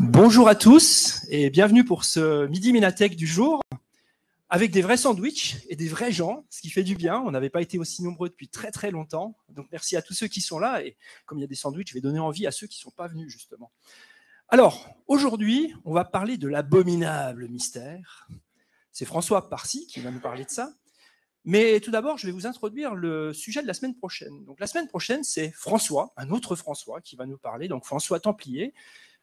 Bonjour à tous et bienvenue pour ce midi Minatech du jour avec des vrais sandwichs et des vrais gens, ce qui fait du bien. On n'avait pas été aussi nombreux depuis très très longtemps. Donc merci à tous ceux qui sont là et comme il y a des sandwichs, je vais donner envie à ceux qui ne sont pas venus justement. Alors aujourd'hui, on va parler de l'abominable mystère. C'est François Parsi qui va nous parler de ça. Mais tout d'abord, je vais vous introduire le sujet de la semaine prochaine. Donc la semaine prochaine, c'est François, un autre François qui va nous parler, donc François Templier,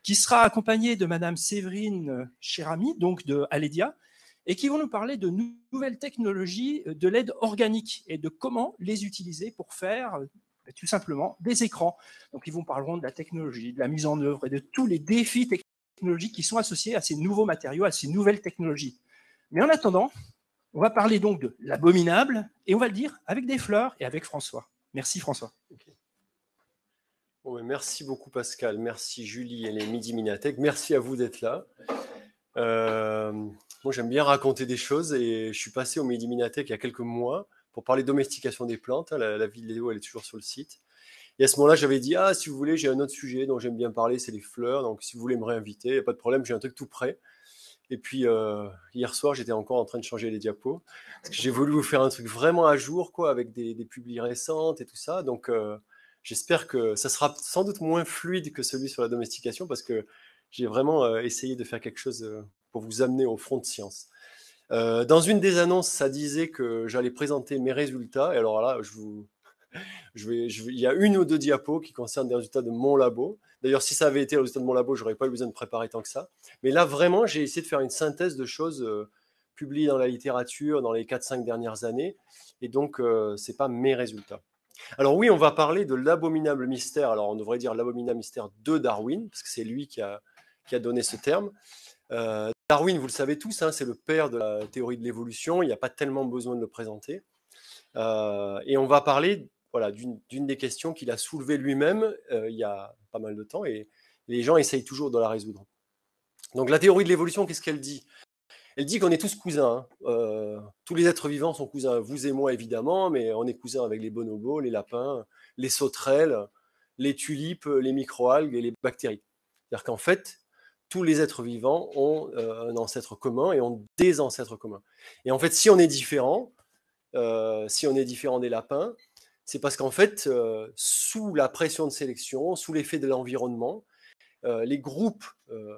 qui sera accompagné de Madame Séverine Chérami, donc de Alédia, et qui vont nous parler de nouvelles technologies euh, de l'aide organique et de comment les utiliser pour faire euh, bah, tout simplement des écrans. Donc ils vous parleront de la technologie, de la mise en œuvre et de tous les défis technologiques qui sont associés à ces nouveaux matériaux, à ces nouvelles technologies. Mais en attendant, on va parler donc de l'abominable et on va le dire avec des fleurs et avec François. Merci François. Ben, merci beaucoup Pascal, merci Julie et les Midi minatec merci à vous d'être là. Euh, moi j'aime bien raconter des choses et je suis passé au Midi minatec il y a quelques mois pour parler domestication des plantes. La, la vidéo elle est toujours sur le site. Et à ce moment-là, j'avais dit Ah, si vous voulez, j'ai un autre sujet dont j'aime bien parler, c'est les fleurs. Donc, si vous voulez me réinviter, pas de problème, j'ai un truc tout prêt. Et puis euh, hier soir, j'étais encore en train de changer les diapos parce que j'ai voulu vous faire un truc vraiment à jour, quoi, avec des, des publis récentes et tout ça. Donc euh, j'espère que ça sera sans doute moins fluide que celui sur la domestication parce que j'ai vraiment euh, essayé de faire quelque chose pour vous amener au front de science. dans une des annonces, ça disait que j'allais présenter mes résultats. Et alors là, je vous, je il y a une ou deux diapos qui concernent des résultats de mon labo. D'ailleurs, si ça avait été le résultat de mon labo, j'aurais pas eu besoin de préparer tant que ça. Mais là, vraiment, j'ai essayé de faire une synthèse de choses euh, publiées dans la littérature dans les 4-5 dernières années. Et donc, euh, c'est pas mes résultats. Alors oui, on va parler de l'abominable mystère. Alors on devrait dire l'abominable mystère de Darwin, parce que c'est lui qui a, qui a, donné ce terme. Euh, Darwin, vous le savez tous, hein, c'est le père de la théorie de l'évolution. Il n'y a pas tellement besoin de le présenter. et on va parler voilà, d'une des questions qu'il a soulevées lui-même euh, il y a pas mal de temps et les gens essayent toujours de la résoudre. Donc la théorie de l'évolution, qu'est-ce qu'elle dit Elle dit qu'on est tous cousins. Hein. Euh, tous les êtres vivants sont cousins, vous et moi évidemment, mais on est cousins avec les bonobos, les lapins, les sauterelles, les tulipes, les microalgues et les bactéries. C'est-à-dire qu'en fait, tous les êtres vivants ont euh, un ancêtre commun et ont des ancêtres communs. Et en fait, si on est différent, si on est différent des lapins, c'est parce qu'en fait, euh, sous la pression de sélection, sous l'effet de l'environnement, euh, les groupes euh,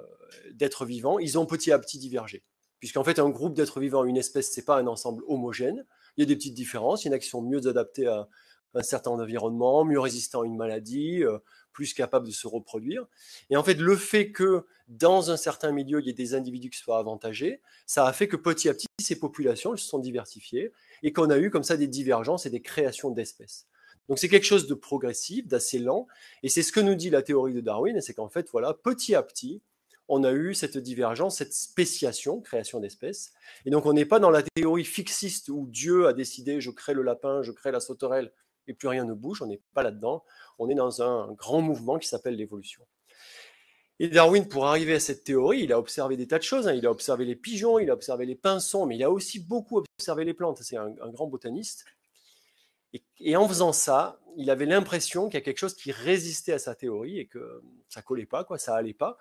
d'êtres vivants, ils ont petit à petit divergé. Puisqu'en fait, un groupe d'êtres vivants, une espèce, c'est pas un ensemble homogène. Il y a des petites différences. Il y en a qui sont mieux adaptés à un certain environnement, mieux résistants à une maladie, plus capables de se reproduire. Et en fait, le fait que dans un certain milieu, il y ait des individus qui soient avantagés, ça a fait que petit à petit, ces populations se sont diversifiées et qu'on a eu comme ça des divergences et des créations d'espèces. Donc c'est quelque chose de progressif, d'assez lent, et c'est ce que nous dit la théorie de Darwin, c'est qu'en fait, voilà, petit à petit, on a eu cette divergence, cette spéciation, création d'espèces. Et donc on n'est pas dans la théorie fixiste où Dieu a décidé je crée le lapin, je crée la sauterelle, et plus rien ne bouge, on n'est pas là-dedans, on est dans un grand mouvement qui s'appelle l'évolution. Et Darwin, pour arriver à cette théorie, il a observé des tas de choses. Hein. Il a observé les pigeons, il a observé les pinsons, mais il a aussi beaucoup observé les plantes. C'est un, grand botaniste. Et, en faisant ça, il avait l'impression qu'il y a quelque chose qui résistait à sa théorie et que euh, ça collait pas, quoi, ça allait pas.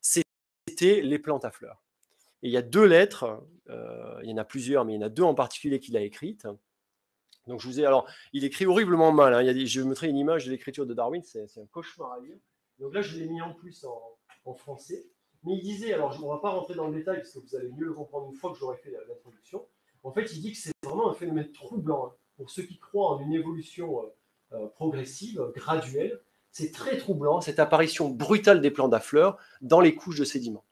C'était les plantes à fleurs. Et il y a deux lettres, euh, il y en a plusieurs, mais il y en a deux en particulier qu'il a écrites. Donc je vous ai, alors, il écrit horriblement mal. Hein. Il je vais vous montrer une image de l'écriture de Darwin, c'est un cauchemar à lire. Donc là, je l'ai mis en plus en, français. Mais il disait, alors on ne va pas rentrer dans le détail parce que vous allez mieux le comprendre une fois que j'aurai fait l'introduction. En fait, il dit que c'est vraiment un phénomène troublant hein. pour ceux qui croient en une évolution euh, euh, progressive, graduelle. C'est très troublant cette apparition brutale des plantes à fleurs dans les couches de sédiments.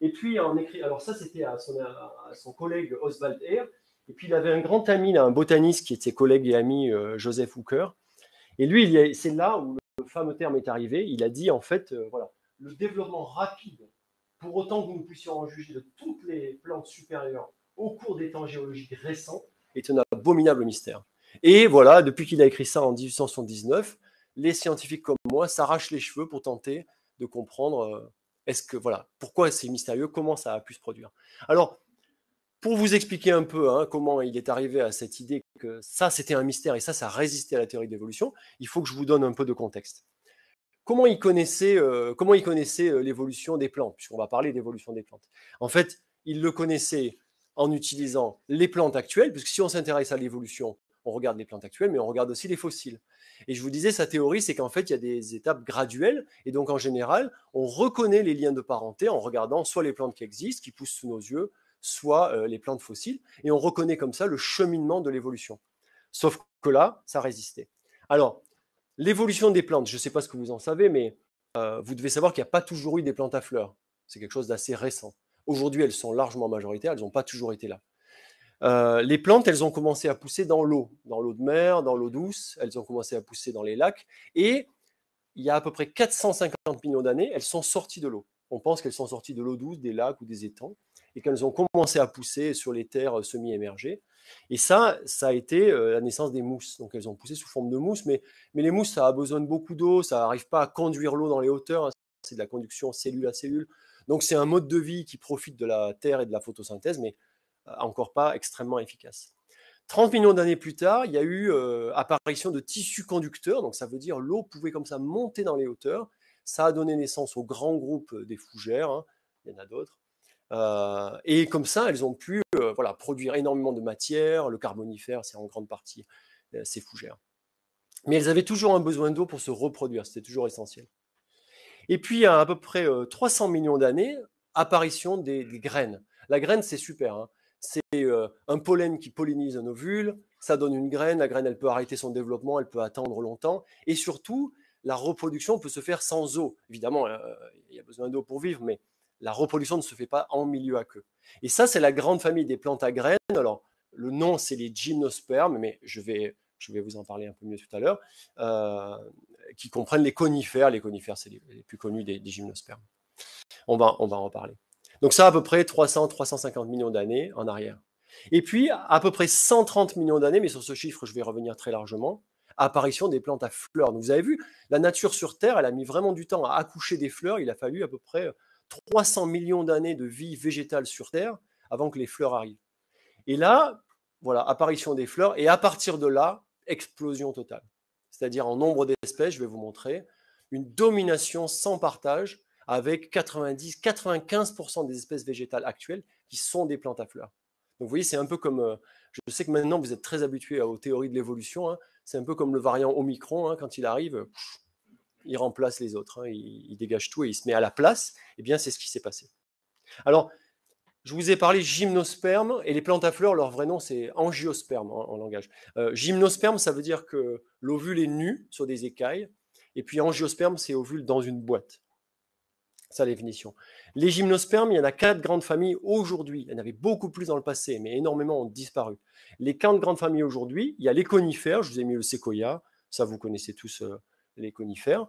Et puis, en écrit, alors ça, c'était à, son, collègue Oswald Eyre. Et puis, il avait un grand ami, un botaniste qui était ses collègues et amis, euh, Joseph Hooker. Et lui, c'est là où le fameux terme est arrivé, il a dit en fait, euh, voilà, le développement rapide, pour autant que nous puissions en juger de toutes les plantes supérieures au cours des temps géologiques récents, est un abominable mystère. Et voilà, depuis qu'il a écrit ça en 1879, les scientifiques comme moi s'arrachent les cheveux pour tenter de comprendre euh, est-ce que voilà pourquoi c'est mystérieux, comment ça a pu se produire. Alors pour vous expliquer un peu hein, comment il est arrivé à cette idée que ça, c'était un mystère et ça, ça résistait à la théorie de l'évolution, il faut que je vous donne un peu de contexte. Comment il connaissait, euh, comment il connaissait euh, l'évolution des plantes, puisqu'on va parler d'évolution des plantes En fait, il le connaissait en utilisant les plantes actuelles, puisque si on s'intéresse à l'évolution, on regarde les plantes actuelles, mais on regarde aussi les fossiles. Et je vous disais, sa théorie, c'est qu'en fait, il y a des étapes graduelles, et donc en général, on reconnaît les liens de parenté en regardant soit les plantes qui existent, qui poussent sous nos yeux, soit euh, les plantes fossiles, et on reconnaît comme ça le cheminement de l'évolution. Sauf que là, ça résistait. Alors, l'évolution des plantes, je ne sais pas ce que vous en savez, mais euh, vous devez savoir qu'il n'y a pas toujours eu des plantes à fleurs. C'est quelque chose d'assez récent. Aujourd'hui, elles sont largement majoritaires, elles n'ont pas toujours été là. Euh, les plantes, elles ont commencé à pousser dans l'eau, dans l'eau de mer, dans l'eau douce, elles ont commencé à pousser dans les lacs, et il y a à peu près 450 millions d'années, elles sont sorties de l'eau. On pense qu'elles sont sorties de l'eau douce, des lacs ou des étangs, et qu'elles ont commencé à pousser sur les terres euh, semi-émergées. Et ça, ça a été euh, la naissance des mousses. Donc elles ont poussé sous forme de mousse, mais, mais les mousses, ça a besoin de beaucoup d'eau, ça n'arrive pas à conduire l'eau dans les hauteurs, hein. c'est de la conduction cellule à cellule. Donc c'est un mode de vie qui profite de la terre et de la photosynthèse, mais euh, encore pas extrêmement efficace. 30 millions d'années plus tard, il y a eu apparition de tissus conducteurs, donc ça veut dire l'eau pouvait comme ça monter dans les hauteurs. Ça a donné naissance au grand groupe des fougères, hein. il y en a d'autres, euh, et comme ça, elles ont pu euh, voilà, produire énormément de matière. Le carbonifère, c'est en grande partie euh, ces fougères. Mais elles avaient toujours un besoin d'eau pour se reproduire, c'était toujours essentiel. Et puis, à peu près 300 millions d'années, apparition des, graines. La graine, c'est super. Hein. C'est un pollen qui pollinise un ovule, ça donne une graine, la graine, elle peut arrêter son développement, elle peut attendre longtemps. Et surtout, la reproduction peut se faire sans eau. Évidemment, il y a besoin d'eau pour vivre, mais la reproduction ne se fait pas en milieu aqueux. Et ça, c'est la grande famille des plantes à graines. Alors, le nom, c'est les gymnospermes, mais je vais, je vais vous en parler un peu mieux tout à l'heure, euh, qui comprennent les conifères. Les conifères, c'est les, plus connus des, gymnospermes. On va, on va en reparler. Donc ça, à peu près 300-350 millions d'années en arrière. Et puis, à peu près 130 millions d'années, mais sur ce chiffre, je vais revenir très largement, apparition des plantes à fleurs. vous avez vu, la nature sur Terre, elle a mis vraiment du temps à accoucher des fleurs. Il a fallu à peu près 300 millions d'années de vie végétale sur Terre avant que les fleurs arrivent. Et là, voilà, apparition des fleurs, et à partir de là, explosion totale. C'est-à-dire en nombre d'espèces, je vais vous montrer, une domination sans partage avec 90-95% des espèces végétales actuelles qui sont des plantes à fleurs. Donc vous voyez, c'est un peu comme, euh, je sais que maintenant vous êtes très habitués aux théories de l'évolution, hein. c'est un peu comme le variant Omicron, hein, quand il arrive, il remplace les autres, hein, il, dégage tout et il se met à la place, et eh bien c'est ce qui s'est passé. Alors, je vous ai parlé gymnosperme et les plantes à fleurs, leur vrai nom c'est angiosperme en, langage. Euh, gymnosperme, ça veut dire que l'ovule est nu sur des écailles, et puis angiosperme, c'est ovule dans une boîte. Ça, les définition. Les gymnospermes, il y en a quatre grandes familles aujourd'hui. Il y en avait beaucoup plus dans le passé, mais énormément ont disparu. Les quatre grandes familles aujourd'hui, il y a les conifères, je vous ai mis le séquoia, ça vous connaissez tous euh, les conifères.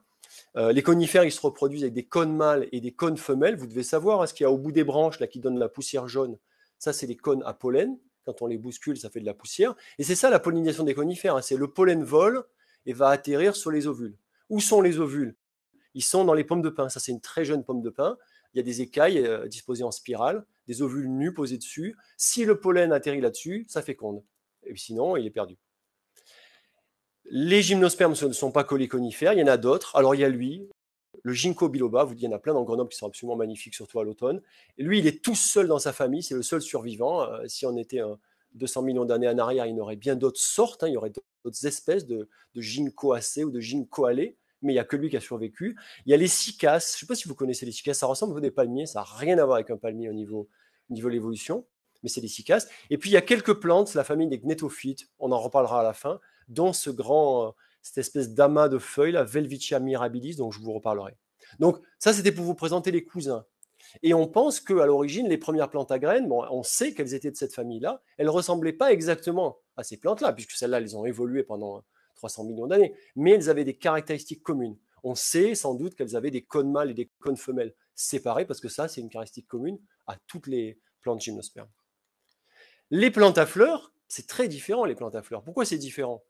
Euh, les conifères, ils se reproduisent avec des cônes mâles et des cônes femelles. Vous devez savoir hein, ce qu'il y a au bout des branches là, qui donne la poussière jaune. Ça, c'est des cônes à pollen. Quand on les bouscule, ça fait de la poussière. Et c'est ça la pollinisation des conifères. Hein, c'est le pollen vole et va atterrir sur les ovules. Où sont les ovules Ils sont dans les pommes de pin. Ça, c'est une très jeune pomme de pin. Il y a des écailles euh, disposées en spirale, des ovules nus posés dessus. Si le pollen atterrit là-dessus, ça féconde. Et sinon, il est perdu. Les gymnospermes ne sont pas conifères. il y en a d'autres. Alors il y a lui, le ginkgo biloba, vous dites, il y en a plein dans Grenoble qui sont absolument magnifiques, surtout à l'automne. Lui, il est tout seul dans sa famille, c'est le seul survivant. Euh, si on était 200 euh, millions d'années en arrière, il y aurait bien d'autres sortes, hein. il y aurait d'autres espèces de, de ginkgoacées ou de ginkgoalées, mais il n'y a que lui qui a survécu. Il y a les cycas. je ne sais pas si vous connaissez les cycas. ça ressemble à des palmiers, ça n'a rien à voir avec un palmier au niveau, niveau de l'évolution, mais c'est les cycas. Et puis il y a quelques plantes, la famille des gnetophytes, on en reparlera à la fin, dans ce grand, euh, cette espèce d'amas de feuilles, la Velvicia mirabilis, dont je vous reparlerai. Donc ça, c'était pour vous présenter les cousins. Et on pense qu'à l'origine, les premières plantes à graines, on sait qu'elles étaient de cette famille-là, elles ne ressemblaient pas exactement à ces plantes-là, puisque celles-là, elles ont évolué pendant 300 hein, millions d'années, mais elles avaient des caractéristiques communes. On sait sans doute qu'elles avaient des cônes mâles et des cônes femelles séparés, parce que ça, c'est une caractéristique commune à toutes les plantes gymnospermes. Les plantes à fleurs, c'est très différent, les plantes à fleurs. Pourquoi c'est différent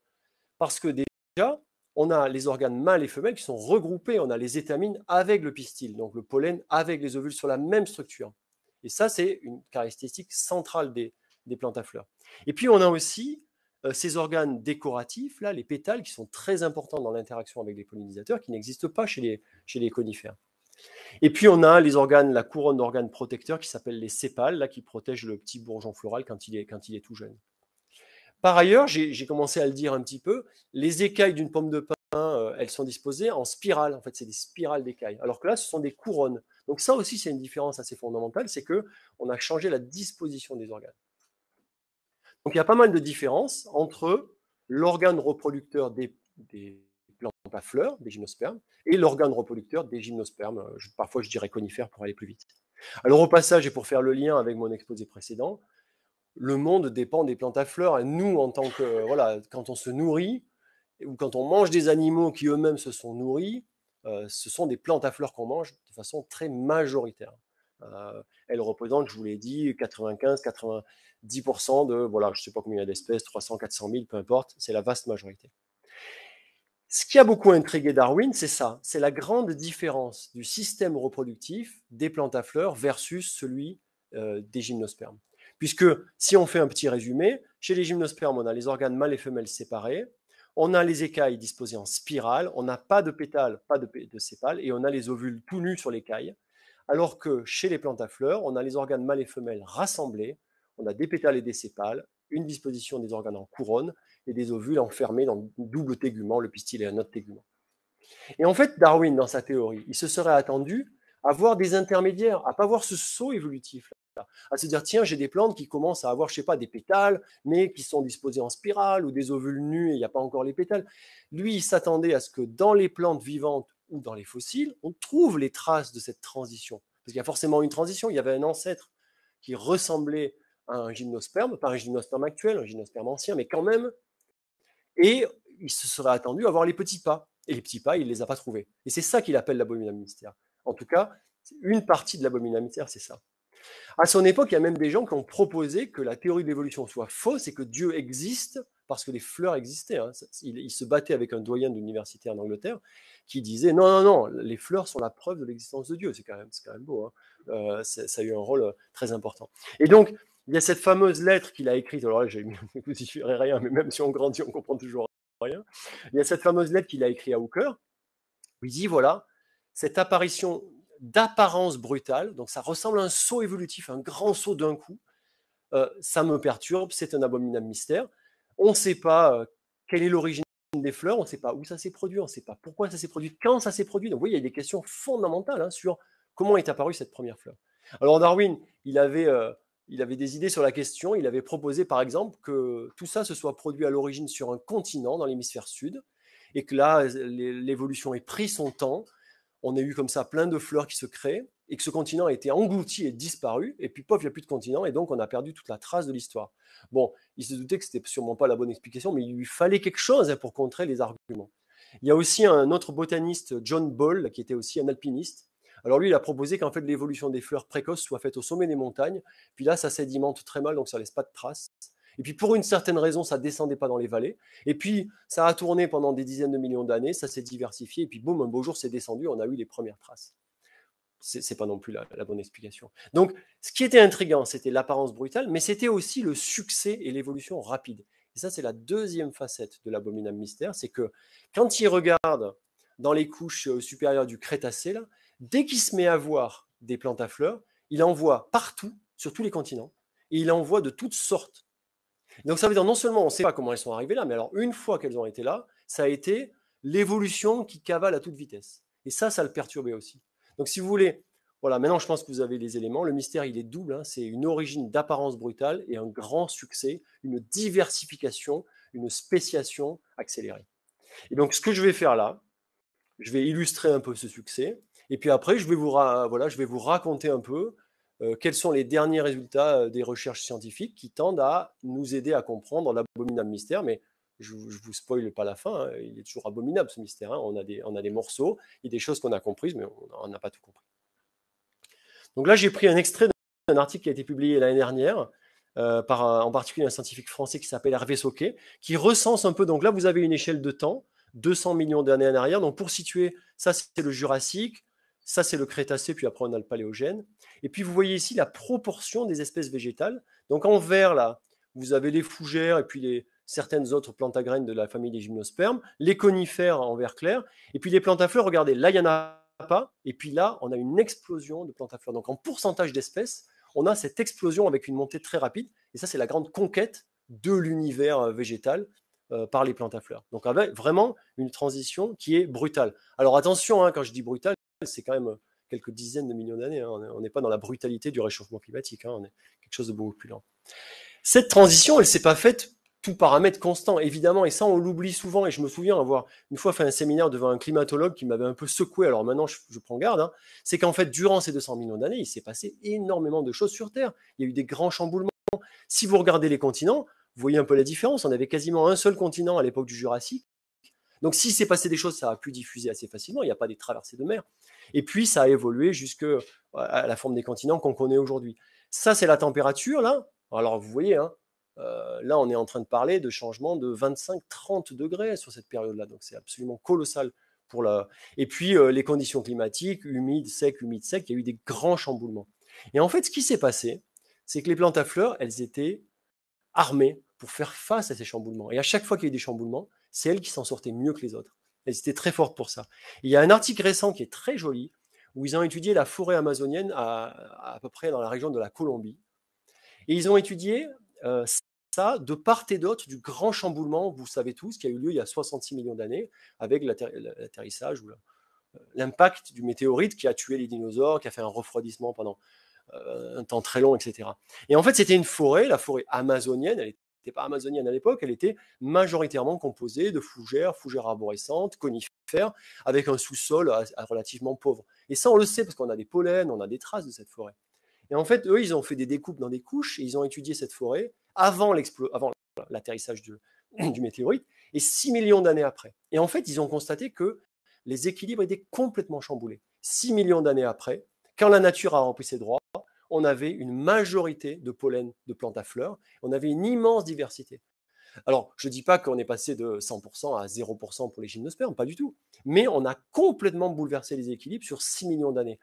parce que déjà, on a les organes mâles et femelles qui sont regroupés. On a les étamines avec le pistil, donc le pollen avec les ovules sur la même structure. Et ça, c'est une caractéristique centrale des, plantes à fleurs. Et puis, on a aussi euh, ces organes décoratifs, là, les pétales, qui sont très importants dans l'interaction avec les pollinisateurs, qui n'existent pas chez les, conifères. Et puis on a les organes, la couronne d'organes protecteurs qui s'appelle les sépales, là qui protègent le petit bourgeon floral quand il est tout jeune. Par ailleurs, j'ai commencé à le dire un petit peu, les écailles d'une pomme de pin, euh, elles sont disposées en spirale. En fait, c'est des spirales d'écailles. Alors que là, ce sont des couronnes. Donc ça aussi, c'est une différence assez fondamentale, c'est que on a changé la disposition des organes. Donc il y a pas mal de différences entre l'organe reproducteur des, plantes à fleurs, des gymnospermes, et l'organe reproducteur des gymnospermes. Euh, parfois, je dirais conifères pour aller plus vite. Alors au passage, et pour faire le lien avec mon exposé précédent, le monde dépend des plantes à fleurs. Et nous, en tant que euh, voilà, quand on se nourrit ou quand on mange des animaux qui eux-mêmes se sont nourris, euh, ce sont des plantes à fleurs qu'on mange de façon très majoritaire. Euh, elles représentent, je vous l'ai dit, 95, 90% de, voilà, je ne sais pas combien il y a d'espèces, 300, 400 000, peu importe, c'est la vaste majorité. Ce qui a beaucoup intrigué Darwin, c'est ça, c'est la grande différence du système reproductif des plantes à fleurs versus celui des gymnospermes. Puisque si on fait un petit résumé, chez les gymnospermes, on a les organes mâles et femelles séparés, on a les écailles disposées en spirale, on n'a pas de pétales, pas de, sépales, et on a les ovules tout nus sur l'écaille. Alors que chez les plantes à fleurs, on a les organes mâles et femelles rassemblés, on a des pétales et des sépales, une disposition des organes en couronne et des ovules enfermés dans un double tégument, le pistil et un autre tégument. Et en fait, Darwin, dans sa théorie, il se serait attendu à voir des intermédiaires, à pas voir ce saut évolutif. là à se dire, tiens, j'ai des plantes qui commencent à avoir, je sais pas, des pétales, mais qui sont disposés en spirale ou des ovules nus et il n'y a pas encore les pétales. Lui, il s'attendait à ce que dans les plantes vivantes ou dans les fossiles, on trouve les traces de cette transition. Parce qu'il y a forcément une transition. Il y avait un ancêtre qui ressemblait à un gymnosperme, pas un gymnosperme actuel, un gymnosperme ancien, mais quand même. Et il se serait attendu à voir les petits pas. Et les petits pas, il ne les a pas trouvés. Et c'est ça qu'il appelle l'abominable mystère. En tout cas, une partie de l'abominable mystère, c'est ça. À son époque, il y a même des gens qui ont proposé que la théorie de l'évolution soit fausse et que Dieu existe parce que les fleurs existaient. Hein. Il, se battait avec un doyen d'université en Angleterre qui disait non, non, non, les fleurs sont la preuve de l'existence de Dieu. C'est quand, quand, même beau. Hein. Euh, ça a eu un rôle euh, très important. Et donc, il y a cette fameuse lettre qu'il a écrite. Alors là, ne vous n'y rien, mais même si on grandit, on comprend toujours rien. Il y a cette fameuse lettre qu'il a écrite à Hooker. il dit voilà, cette apparition d'apparence brutale, donc ça ressemble à un saut évolutif, un grand saut d'un coup, euh, ça me perturbe, c'est un abominable mystère. On ne sait pas euh, quelle est l'origine des fleurs, on ne sait pas où ça s'est produit, on ne sait pas pourquoi ça s'est produit, quand ça s'est produit. Donc vous il y a des questions fondamentales hein, sur comment est apparue cette première fleur. Alors Darwin, il avait, euh, il avait des idées sur la question, il avait proposé par exemple que tout ça se soit produit à l'origine sur un continent dans l'hémisphère sud, et que là, l'évolution ait pris son temps, on a eu comme ça plein de fleurs qui se créent et que ce continent a été englouti et disparu, et puis pof, il n'y a plus de continent, et donc on a perdu toute la trace de l'histoire. Bon, il se doutait que ce n'était sûrement pas la bonne explication, mais il lui fallait quelque chose pour contrer les arguments. Il y a aussi un autre botaniste, John Ball, qui était aussi un alpiniste. Alors lui, il a proposé qu'en fait l'évolution des fleurs précoces soit faite au sommet des montagnes, puis là, ça sédimente très mal, donc ça laisse pas de traces. Et puis pour une certaine raison, ça ne descendait pas dans les vallées. Et puis ça a tourné pendant des dizaines de millions d'années, ça s'est diversifié. Et puis boum, un beau jour, c'est descendu, on a eu les premières traces. Ce n'est pas non plus la, bonne explication. Donc, ce qui était intriguant, c'était l'apparence brutale, mais c'était aussi le succès et l'évolution rapide. Et ça, c'est la deuxième facette de l'abominable mystère, c'est que quand il regarde dans les couches euh, supérieures du Crétacé, là, dès qu'il se met à voir des plantes à fleurs, il en voit partout, sur tous les continents, et il en voit de toutes sortes donc ça veut dire non seulement on ne sait pas comment elles sont arrivées là, mais alors une fois qu'elles ont été là, ça a été l'évolution qui cavale à toute vitesse. Et ça, ça le perturbait aussi. Donc si vous voulez, voilà, maintenant je pense que vous avez les éléments. Le mystère, il est double. Hein. C'est une origine d'apparence brutale et un grand succès, une diversification, une spéciation accélérée. Et donc ce que je vais faire là, je vais illustrer un peu ce succès. Et puis après, je vais vous, voilà, je vais vous raconter un peu euh, quels sont les derniers résultats euh, des recherches scientifiques qui tendent à nous aider à comprendre l'abominable mystère. Mais je ne vous spoile pas la fin, hein, il est toujours abominable ce mystère. Hein. On, a des, morceaux, il y des choses qu'on a comprises, mais on n'a pas tout compris. Donc là, j'ai pris un extrait d'un article qui a été publié l'année dernière. Euh, en particulier un scientifique français qui s'appelle Hervé Soquet, qui recense un peu. Donc là, vous avez une échelle de temps, 200 millions d'années en arrière. Donc pour situer, ça c'est le Jurassique, ça, c'est le Crétacé, puis après, on a le Paléogène. Et puis, vous voyez ici la proportion des espèces végétales. Donc, en vert, là, vous avez les fougères et puis les, certaines autres plantes à graines de la famille des gymnospermes, les conifères en vert clair, et puis les plantes à fleurs, regardez, là, il n'y en a pas, et puis là, on a une explosion de plantes à fleurs. Donc, en pourcentage d'espèces, on a cette explosion avec une montée très rapide, et ça, c'est la grande conquête de l'univers euh, végétal euh, par les plantes à fleurs. Donc, avec vraiment une transition qui est brutale. Alors, attention, hein, quand je dis brutale, c'est quand même euh, quelques dizaines de millions d'années. Hein. On n'est pas dans la brutalité du réchauffement climatique. Hein. On est quelque chose de beaucoup plus lent. Cette transition, elle ne s'est pas faite tout paramètre constant, évidemment, et ça on l'oublie souvent, et je me souviens avoir une fois fait un séminaire devant un climatologue qui m'avait un peu secoué, alors maintenant je, prends garde, hein. c'est qu'en fait durant ces 200 millions d'années, il s'est passé énormément de choses sur Terre, il y a eu des grands chamboulements. Si vous regardez les continents, vous voyez un peu la différence, on avait quasiment un seul continent à l'époque du Jurassique, donc s'il s'est passé des choses, ça a pu diffuser assez facilement, il n'y a pas des traversées de mer. Et puis ça a évolué jusqu'à euh, la forme des continents qu'on connaît aujourd'hui. Ça, c'est la température, là. Alors vous voyez, hein, euh, là, on est en train de parler de changement de 25-30 degrés sur cette période-là. Donc c'est absolument colossal. Pour la... Et puis euh, les conditions climatiques, humides, secs, humides, secs, il y a eu des grands chamboulements. Et en fait, ce qui s'est passé, c'est que les plantes à fleurs, elles étaient armées pour faire face à ces chamboulements. Et à chaque fois qu'il y a eu des chamboulements, c'est elles qui s'en sortait mieux que les autres. Elles étaient très fortes pour ça. il y a un article récent qui est très joli, où ils ont étudié la forêt amazonienne à, à peu près dans la région de la Colombie. Et ils ont étudié euh, ça de part et d'autre du grand chamboulement, vous savez tous, qui a eu lieu il y a 66 millions d'années, avec l'atterrissage ou euh, l'impact du météorite qui a tué les dinosaures, qui a fait un refroidissement pendant euh, un temps très long, etc. Et en fait, c'était une forêt, la forêt amazonienne, elle pas amazonienne à l'époque, elle était majoritairement composée de fougères, fougères arborescentes, conifères, avec un sous-sol relativement pauvre. Et ça, on le sait parce qu'on a des pollens, on a des traces de cette forêt. Et en fait, eux, ils ont fait des découpes dans des couches et ils ont étudié cette forêt avant l'atterrissage du, du météorite et 6 millions d'années après. Et en fait, ils ont constaté que les équilibres étaient complètement chamboulés. 6 millions d'années après, quand la nature a rempli ses droits, on avait une majorité de pollen de plantes à fleurs, on avait une immense diversité. Alors, je ne dis pas qu'on est passé de 100% à 0% pour les gymnospermes, pas du tout. Mais on a complètement bouleversé les équilibres sur 6 millions d'années.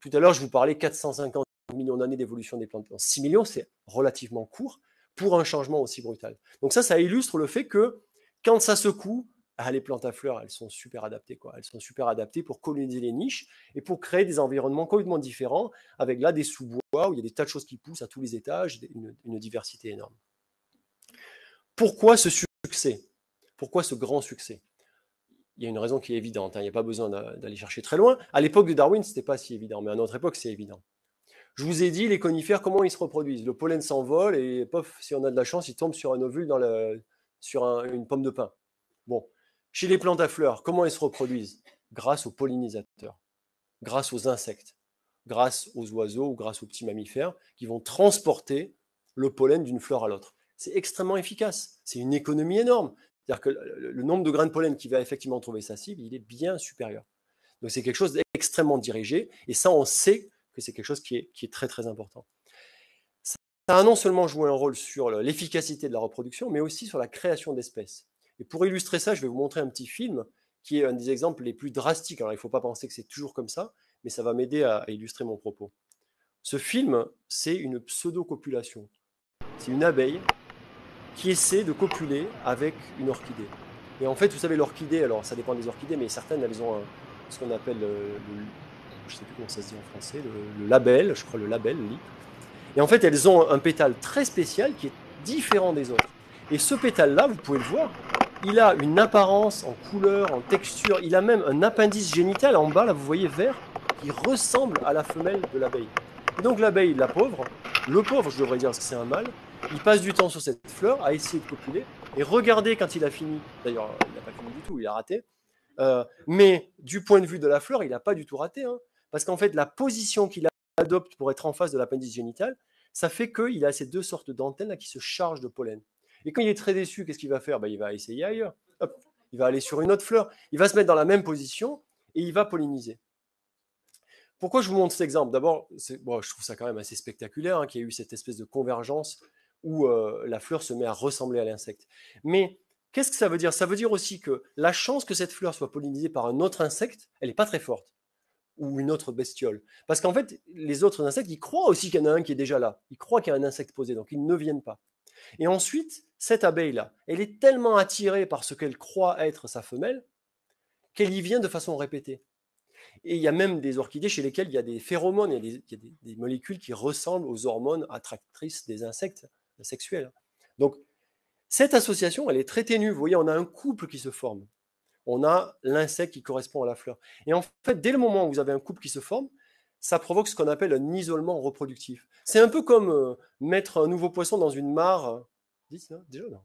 Tout à l'heure, je vous parlais 450 millions d'années d'évolution des plantes. 6 millions, c'est relativement court pour un changement aussi brutal. Donc ça, ça illustre le fait que quand ça secoue, ah, les plantes à fleurs, elles sont super adaptées. Quoi. Elles sont super adaptées pour coloniser les niches et pour créer des environnements complètement différents, avec là des sous-bois où il y a des tas de choses qui poussent à tous les étages, une, diversité énorme. Pourquoi ce succès Pourquoi ce grand succès il y a une raison qui est évidente, hein. il n'y a pas besoin d'aller chercher très loin. À l'époque de Darwin, ce n'était pas si évident, mais à notre époque, c'est évident. Je vous ai dit, les conifères, comment ils se reproduisent Le pollen s'envole et, pof, si on a de la chance, il tombe sur un ovule, dans sur une pomme de pin. Bon, chez les plantes à fleurs, comment elles se reproduisent Grâce aux pollinisateurs, grâce aux insectes, grâce aux oiseaux ou grâce aux petits mammifères qui vont transporter le pollen d'une fleur à l'autre. C'est extrêmement efficace, c'est une économie énorme. C'est-à-dire que le nombre de grains de pollen qui va effectivement trouver sa cible, il est bien supérieur. Donc c'est quelque chose d'extrêmement dirigé, et ça on sait que c'est quelque chose qui est, qui est très très important. Ça a non seulement joué un rôle sur l'efficacité de la reproduction, mais aussi sur la création d'espèces. Et pour illustrer ça, je vais vous montrer un petit film qui est un des exemples les plus drastiques. Alors, il ne faut pas penser que c'est toujours comme ça, mais ça va m'aider à, illustrer mon propos. Ce film, c'est une pseudo-copulation. C'est une abeille qui essaie de copuler avec une orchidée. Et en fait, vous savez, l'orchidée, alors ça dépend des orchidées, mais certaines, elles ont ce qu'on appelle euh, le, ne je sais plus comment ça se dit en français, le, label, je crois le label, le Et en fait, elles ont un pétale très spécial qui est différent des autres. Et ce pétale-là, vous pouvez le voir, il a une apparence en couleur, en texture. Il a même un appendice génital en bas, là vous voyez vert, qui ressemble à la femelle de l'abeille. Et donc l'abeille, la pauvre, le pauvre, je devrais dire parce que c'est un mâle, il passe du temps sur cette fleur à essayer de copuler. Et regardez quand il a fini, d'ailleurs il n'a pas fini du tout, il a raté. Euh, mais du point de vue de la fleur, il n'a pas du tout raté. Hein. parce qu'en fait, la position qu'il adopte pour être en face de l'appendice génital, ça fait qu'il a ces deux sortes d'antennes qui se chargent de pollen. Et quand il est très déçu, qu'est-ce qu'il va faire ben, Il va essayer ailleurs. il va aller sur une autre fleur. Il va se mettre dans la même position et il va polliniser. Pourquoi je vous montre cet exemple D'abord, je trouve ça quand même assez spectaculaire hein, qu'il y ait eu cette espèce de convergence où euh, la fleur se met à ressembler à l'insecte. Mais qu'est-ce que ça veut dire Ça veut dire aussi que la chance que cette fleur soit pollinisée par un autre insecte, elle n'est pas très forte ou une autre bestiole. Parce qu'en fait, les autres insectes, ils croient aussi qu'il y en a un qui est déjà là. Ils croient qu'il y a un insecte posé, donc ils ne viennent pas. Et ensuite, cette abeille-là, elle est tellement attirée par ce qu'elle croit être sa femelle qu'elle y vient de façon répétée. Et il y a même des orchidées chez lesquelles il y a des phéromones, il y a des, molécules qui ressemblent aux hormones attractrices des insectes sexuels. Donc, cette association, elle est très ténue. Vous voyez, on a un couple qui se forme. On a l'insecte qui correspond à la fleur. Et en fait, dès le moment où vous avez un couple qui se forme, ça provoque ce qu'on appelle un isolement reproductif. C'est un peu comme euh, mettre un nouveau poisson dans une mare. Euh, hein, déjà non.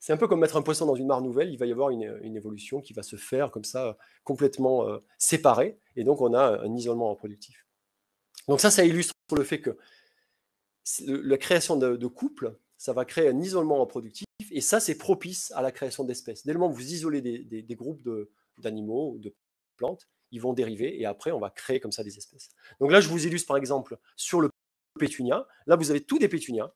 C'est un peu comme mettre un poisson dans une mare nouvelle. Il va y avoir une, euh, évolution qui va se faire comme ça, complètement séparée, et donc on a un isolement reproductif. Donc ça, ça illustre le fait que la création de, couples, ça va créer un isolement reproductif, et ça, c'est propice à la création d'espèces. Dès le moment où vous isolez des, groupes d'animaux ou de plantes, ils vont dériver et après on va créer comme ça des espèces. Donc là, je vous illustre par exemple sur le pétunia. Là, vous avez tous des pétunias,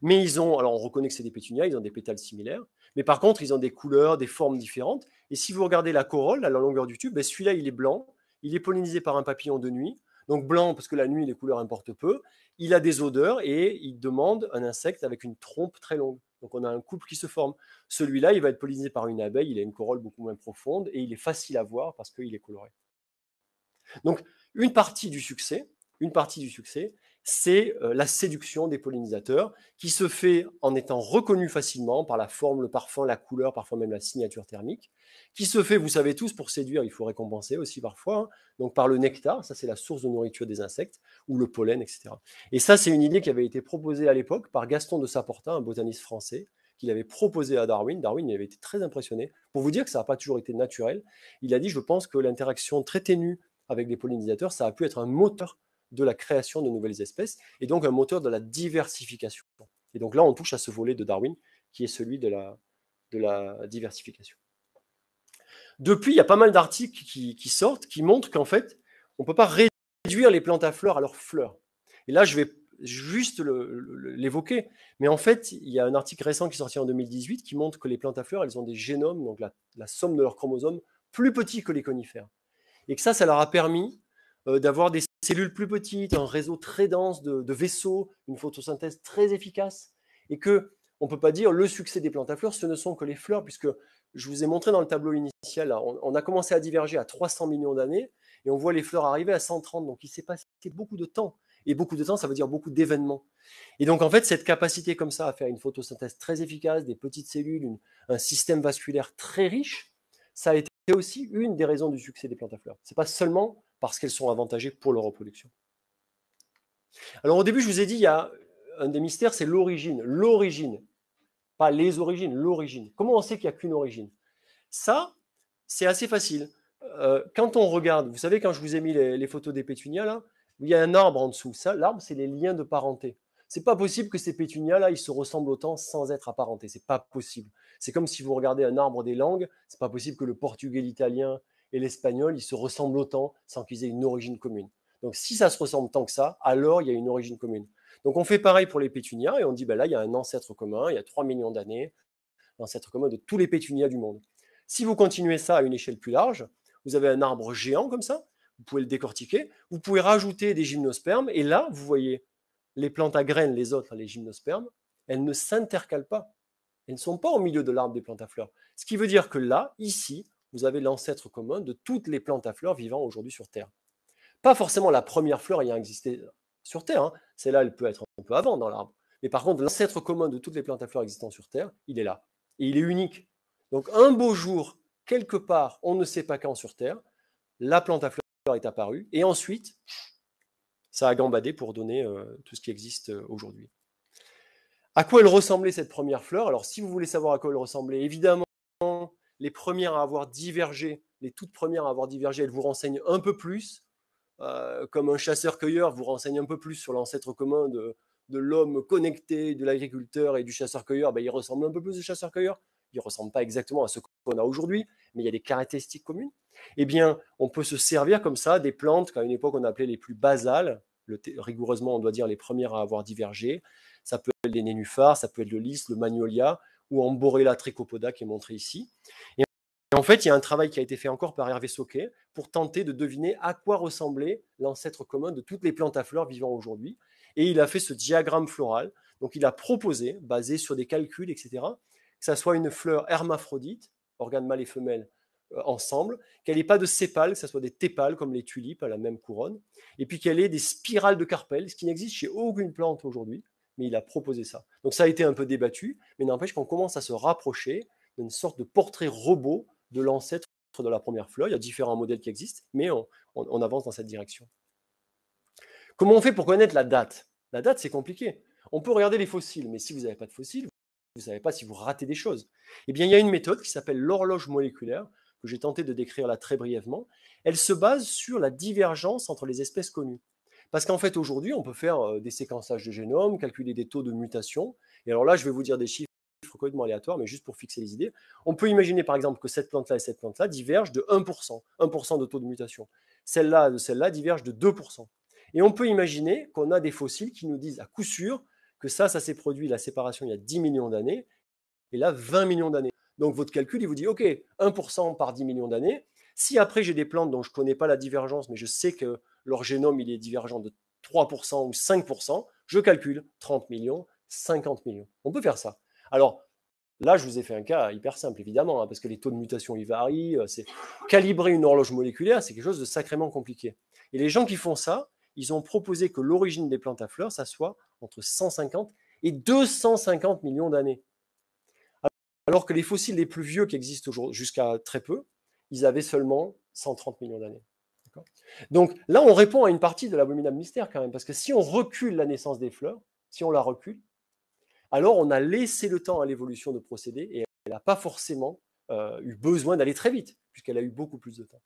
mais ils ont, alors on reconnaît que c'est des pétunias, ils ont des pétales similaires, mais par contre, ils ont des couleurs, des formes différentes. Et si vous regardez la corolle, à la longueur du tube, ben, celui-là, il est blanc, il est pollinisé par un papillon de nuit. Donc blanc, parce que la nuit, les couleurs importent peu. Il a des odeurs et il demande un insecte avec une trompe très longue. Donc on a un couple qui se forme. Celui-là, il va être pollinisé par une abeille, il a une corolle beaucoup moins profonde et il est facile à voir parce qu'il est coloré. Donc, une partie du succès, une partie du succès, c'est euh, la séduction des pollinisateurs qui se fait en étant reconnu facilement par la forme, le parfum, la couleur, parfois même la signature thermique, qui se fait, vous savez tous, pour séduire, il faut récompenser aussi parfois, hein, donc par le nectar, ça c'est la source de nourriture des insectes, ou le pollen, etc. Et ça c'est une idée qui avait été proposée à l'époque par Gaston de Saportin, un botaniste français, qu'il avait proposé à Darwin. Darwin il avait été très impressionné. Pour vous dire que ça n'a pas toujours été naturel, il a dit, je pense que l'interaction très ténue avec les pollinisateurs, ça a pu être un moteur de la création de nouvelles espèces et donc un moteur de la diversification. Et donc là, on touche à ce volet de Darwin qui est celui de la, diversification. Depuis, il y a pas mal d'articles qui, sortent qui montrent qu'en fait, on ne peut pas réduire les plantes à fleurs à leurs fleurs. Et là, je vais juste l'évoquer, mais en fait, il y a un article récent qui est sorti en 2018 qui montre que les plantes à fleurs, elles ont des génomes, donc la, la somme de leurs chromosomes, plus petits que les conifères et que ça, ça leur a permis euh, d'avoir des cellules plus petites, un réseau très dense de, vaisseaux, une photosynthèse très efficace, et que on ne peut pas dire le succès des plantes à fleurs, ce ne sont que les fleurs, puisque je vous ai montré dans le tableau initial, on, a commencé à diverger à 300 millions d'années, et on voit les fleurs arriver à 130, donc il s'est passé beaucoup de temps. Et beaucoup de temps, ça veut dire beaucoup d'événements. Et donc, en fait, cette capacité comme ça à faire une photosynthèse très efficace, des petites cellules, un système vasculaire très riche, ça a été aussi une des raisons du succès des plantes à fleurs. Ce n'est pas seulement parce qu'elles sont avantagées pour leur reproduction. Alors au début, je vous ai dit, il y a un des mystères, c'est l'origine. L'origine. Pas les origines, l'origine. Comment on sait qu'il n'y a qu'une origine Ça, c'est assez facile. Euh, quand on regarde, vous savez, quand je vous ai mis les, photos des pétunias, là, il y a un arbre en dessous. Ça, l'arbre, c'est les liens de parenté. C'est pas possible que ces pétunias-là, ils se ressemblent autant sans être apparentés. C'est pas possible. C'est comme si vous regardez un arbre des langues, c'est pas possible que le portugais, l'italien et l'espagnol, ils se ressemblent autant sans qu'ils aient une origine commune. Donc si ça se ressemble tant que ça, alors il y a une origine commune. Donc on fait pareil pour les pétunias et on dit, bah là, il y a un ancêtre commun, il y a 3 millions d'années, l'ancêtre commun de tous les pétunias du monde. Si vous continuez ça à une échelle plus large, vous avez un arbre géant comme ça, vous pouvez le décortiquer, vous pouvez rajouter des gymnospermes, et là, vous voyez, les plantes à graines, les autres, les gymnospermes, elles ne s'intercalent pas. Elles ne sont pas au milieu de l'arbre des plantes à fleurs. Ce qui veut dire que là, ici, vous avez l'ancêtre commun de toutes les plantes à fleurs vivant aujourd'hui sur Terre. Pas forcément la première fleur ayant existé sur Terre, hein. celle-là, elle peut être un peu avant dans l'arbre. Mais par contre, l'ancêtre commun de toutes les plantes à fleurs existant sur Terre, il est là. Et il est unique. Donc un beau jour, quelque part, on ne sait pas quand sur Terre, la plante à fleurs est apparue. Et ensuite, ça a gambadé pour donner euh, tout ce qui existe euh, aujourd'hui. À quoi elle ressemblait cette première fleur Alors, si vous voulez savoir à quoi elle ressemblait, évidemment, les premières à avoir divergé, les toutes premières à avoir divergé, elles vous renseignent un peu plus. Euh, comme un chasseur-cueilleur vous renseigne un peu plus sur l'ancêtre commun de, l'homme connecté, de l'agriculteur et du chasseur-cueilleur, ben, il ressemble un peu plus au chasseur-cueilleur. Il ne ressemble pas exactement à ce qu'on a aujourd'hui, mais il y a des caractéristiques communes. Eh bien, on peut se servir comme ça des plantes qu'à une époque on appelait les plus basales, rigoureusement on doit dire les premières à avoir divergé, ça peut être les nénuphars, ça peut être le lys, le magnolia ou Amborella trichopoda qui est montré ici. Et en fait, il y a un travail qui a été fait encore par Hervé Soquet pour tenter de deviner à quoi ressemblait l'ancêtre commun de toutes les plantes à fleurs vivant aujourd'hui. Et il a fait ce diagramme floral. Donc, il a proposé, basé sur des calculs, etc., que ça soit une fleur hermaphrodite, organe mâles et femelles euh, ensemble, qu'elle n'ait pas de sépales, que ce soit des tépales comme les tulipes à la même couronne, et puis qu'elle ait des spirales de carpelles, ce qui n'existe chez aucune plante aujourd'hui, mais il a proposé ça. Donc ça a été un peu débattu, mais n'empêche qu'on commence à se rapprocher d'une sorte de portrait robot de l'ancêtre de la première fleur. Il y a différents modèles qui existent, mais on, avance dans cette direction. Comment on fait pour connaître la date La date, c'est compliqué. On peut regarder les fossiles, mais si vous n'avez pas de fossiles, vous ne savez pas si vous ratez des choses. Eh bien, il y a une méthode qui s'appelle l'horloge moléculaire, que j'ai tenté de décrire là très brièvement. Elle se base sur la divergence entre les espèces connues. Parce qu'en fait, aujourd'hui, on peut faire des séquençages de génomes, calculer des taux de mutation. Et alors là, je vais vous dire des chiffres complètement aléatoires, mais juste pour fixer les idées. On peut imaginer, par exemple, que cette plante-là et cette plante-là divergent de 1%, 1% de taux de mutation. Celle-là de celle-là divergent de 2%. Et on peut imaginer qu'on a des fossiles qui nous disent à coup sûr que ça, ça s'est produit, la séparation, il y a 10 millions d'années, et là, 20 millions d'années. Donc votre calcul, il vous dit, OK, 1% par 10 millions d'années. Si après j'ai des plantes dont je ne connais pas la divergence, mais je sais que leur génome il est divergent de 3% ou 5%, je calcule 30 millions, 50 millions. On peut faire ça. Alors là, je vous ai fait un cas hyper simple, évidemment, hein, parce que les taux de mutation ils varient. Euh, c'est calibrer une horloge moléculaire, c'est quelque chose de sacrément compliqué. Et les gens qui font ça, ils ont proposé que l'origine des plantes à fleurs, ça soit entre 150 et 250 millions d'années. Alors que les fossiles les plus vieux qui existent jusqu'à très peu, ils avaient seulement 130 millions d'années. Donc là, on répond à une partie de l'abominable mystère quand même, parce que si on recule la naissance des fleurs, si on la recule, alors on a laissé le temps à l'évolution de procéder et elle n'a pas forcément euh, eu besoin d'aller très vite, puisqu'elle a eu beaucoup plus de temps.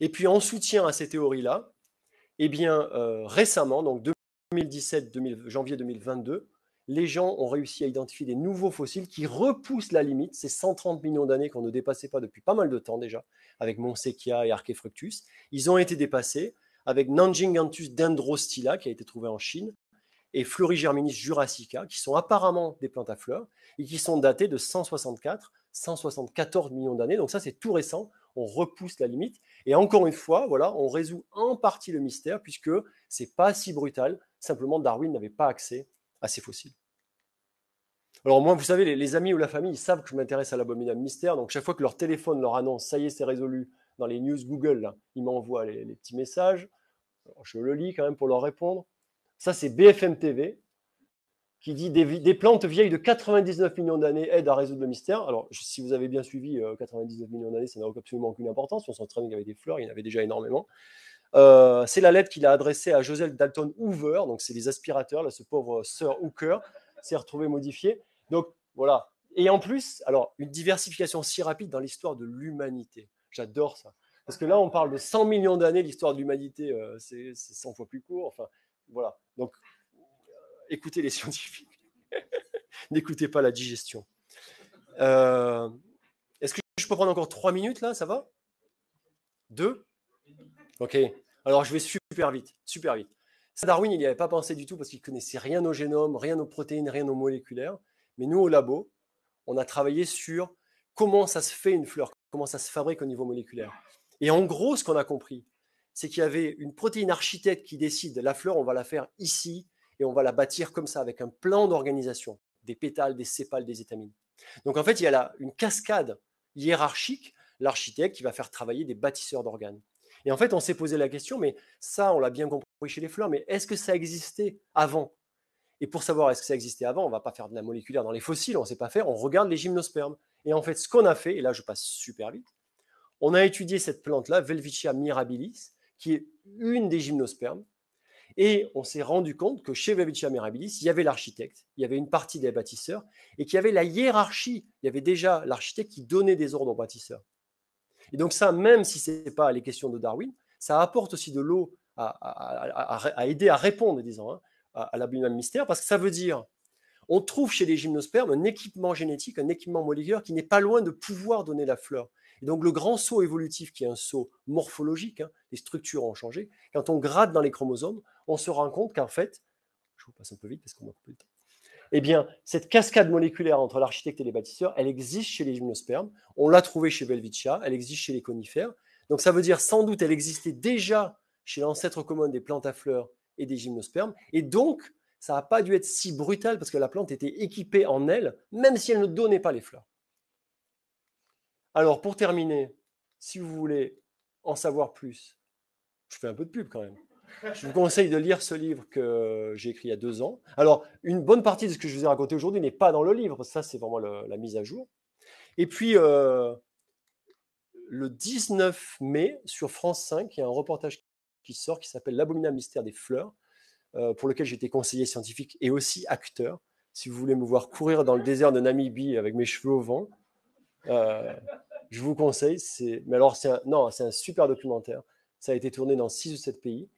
Et puis en soutien à ces théories-là, eh bien euh, récemment, donc 2017, janvier 2022, les gens ont réussi à identifier des nouveaux fossiles qui repoussent la limite, ces 130 millions d'années qu'on ne dépassait pas depuis pas mal de temps déjà, avec Monsequia et Archefructus. Ils ont été dépassés avec Nanjingantus dendrostila, qui a été trouvé en Chine, et Florigerminis jurassica, qui sont apparemment des plantes à fleurs, et qui sont datées de 164, 174 millions d'années. Donc ça, c'est tout récent on repousse la limite. Et encore une fois, voilà, on résout en partie le mystère puisque c'est pas si brutal. Simplement, Darwin n'avait pas accès à ah, fossiles. Alors moi, vous savez, les, amis ou la famille, savent que je m'intéresse à l'abominable mystère. Donc chaque fois que leur téléphone leur annonce, ça y est, c'est résolu, dans les news Google, ils m'envoient les, petits messages. je le lis quand même pour leur répondre. Ça, c'est BFM TV qui dit des, plantes vieilles de 99 millions d'années aident à résoudre le mystère. Alors, si vous avez bien suivi, 99 euh, millions d'années, ça n'a absolument aucune importance. On s'entraîne avec des fleurs, il y en avait déjà énormément. Euh, c'est la lettre qu'il a adressée à Joseph Dalton Hoover, donc c'est les aspirateurs, là, ce pauvre Sir Hooker s'est retrouvé modifié. Donc voilà. Et en plus, alors, une diversification si rapide dans l'histoire de l'humanité. J'adore ça. Parce que là, on parle de 100 millions d'années, l'histoire de l'humanité, euh, c'est 100 fois plus court. Enfin, voilà. Donc, euh, écoutez les scientifiques. N'écoutez pas la digestion. Est-ce que je peux prendre encore 3 minutes là Ça va 2 Ok. Alors, je vais super vite, super vite. Darwin, il n'y avait pas pensé du tout parce qu'il connaissait rien au génome, rien aux protéines, rien aux moléculaires. Mais nous, au labo, on a travaillé sur comment ça se fait une fleur, comment ça se fabrique au niveau moléculaire. Et en gros, ce qu'on a compris, c'est qu'il y avait une protéine architecte qui décide la fleur, on va la faire ici et on va la bâtir comme ça, avec un plan d'organisation, des pétales, des sépales, des étamines. Donc en fait, il y a là une cascade hiérarchique, l'architecte qui va faire travailler des bâtisseurs d'organes. Et en fait, on s'est posé la question, mais ça, on l'a bien compris chez les fleurs, mais est-ce que ça existait avant Et pour savoir est-ce que ça existait avant, on ne va pas faire de la moléculaire dans les fossiles, on ne sait pas faire, on regarde les gymnospermes. Et en fait, ce qu'on a fait, et là je passe super vite, on a étudié cette plante-là, Velvicia mirabilis, qui est une des gymnospermes, et on s'est rendu compte que chez Velvicia mirabilis, il y avait l'architecte, il y avait une partie des bâtisseurs, et qu'il y avait la hiérarchie. Il y avait déjà l'architecte qui donnait des ordres aux bâtisseurs. Et donc ça, même si ce n'est pas les questions de Darwin, ça apporte aussi de l'eau à, aider à répondre, disons, hein, à, la l'abîme mystère, parce que ça veut dire, on trouve chez les gymnospermes un équipement génétique, un équipement moléculaire qui n'est pas loin de pouvoir donner la fleur. Et donc le grand saut évolutif, qui est un saut morphologique, hein, les structures ont changé, quand on gratte dans les chromosomes, on se rend compte qu'en fait, je vous passe un peu vite parce qu'on m'a coupé le temps, eh bien, cette cascade moléculaire entre l'architecte et les bâtisseurs, elle existe chez les gymnospermes. On l'a trouvée chez Belvicia, elle existe chez les conifères. Donc, ça veut dire sans doute elle existait déjà chez l'ancêtre commun des plantes à fleurs et des gymnospermes. Et donc, ça n'a pas dû être si brutal parce que la plante était équipée en elle, même si elle ne donnait pas les fleurs. Alors, pour terminer, si vous voulez en savoir plus, je fais un peu de pub quand même. Je vous conseille de lire ce livre que j'ai écrit il y a deux ans. Alors, une bonne partie de ce que je vous ai raconté aujourd'hui n'est pas dans le livre. Ça, c'est vraiment la mise à jour. Et puis, euh, le 19 mai, sur France 5, il y a un reportage qui sort qui s'appelle L'abominable mystère des fleurs, euh, pour lequel j'étais conseiller scientifique et aussi acteur. Si vous voulez me voir courir dans le désert de Namibie avec mes cheveux au vent, euh, je vous conseille. Mais alors, c'est un, non, c'est un super documentaire. Ça a été tourné dans six ou sept pays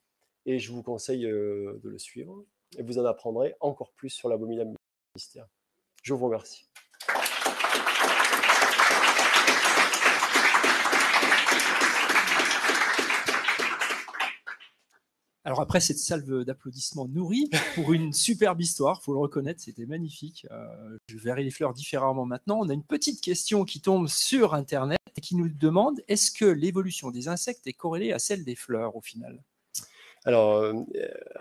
et je vous conseille euh, de le suivre et vous en apprendrez encore plus sur l'abominable mystère. Je vous remercie. Alors après cette salve d'applaudissements nourrie pour une superbe histoire, faut le reconnaître, c'était magnifique. Euh, je verrai les fleurs différemment maintenant. On a une petite question qui tombe sur Internet et qui nous demande est-ce que l'évolution des insectes est corrélée à celle des fleurs au final alors, euh,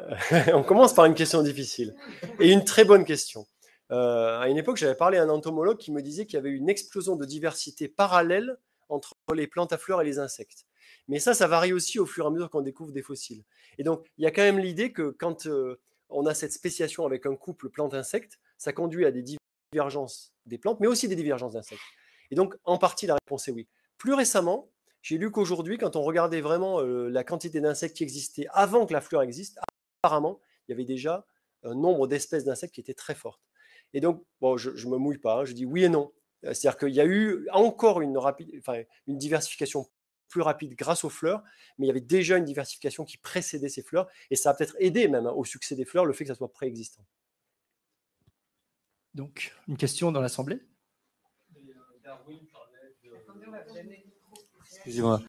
on commence par une question difficile et une très bonne question. Euh, à une époque, j'avais parlé à un entomologue qui me disait qu'il y avait une explosion de diversité parallèle entre les plantes à fleurs et les insectes. Mais ça, ça varie aussi au fur et à mesure qu'on découvre des fossiles. Et donc, il y a quand même l'idée que quand euh, on a cette spéciation avec un couple plante-insecte, ça conduit à des divergences des plantes, mais aussi des divergences d'insectes. Et donc, en partie, la réponse est oui. Plus récemment, j'ai lu qu'aujourd'hui, quand on regardait vraiment la quantité d'insectes qui existaient avant que la fleur existe, apparemment, il y avait déjà un nombre d'espèces d'insectes qui étaient très fortes. Et donc, bon, je ne me mouille pas, hein, je dis oui et non. C'est-à-dire qu'il y a eu encore une, rapide, une diversification plus rapide grâce aux fleurs, mais il y avait déjà une diversification qui précédait ces fleurs, et ça a peut-être aidé même hein, au succès des fleurs, le fait que ça soit préexistant. Donc, une question dans l'Assemblée euh, Darwin parlait de... Excusez-moi.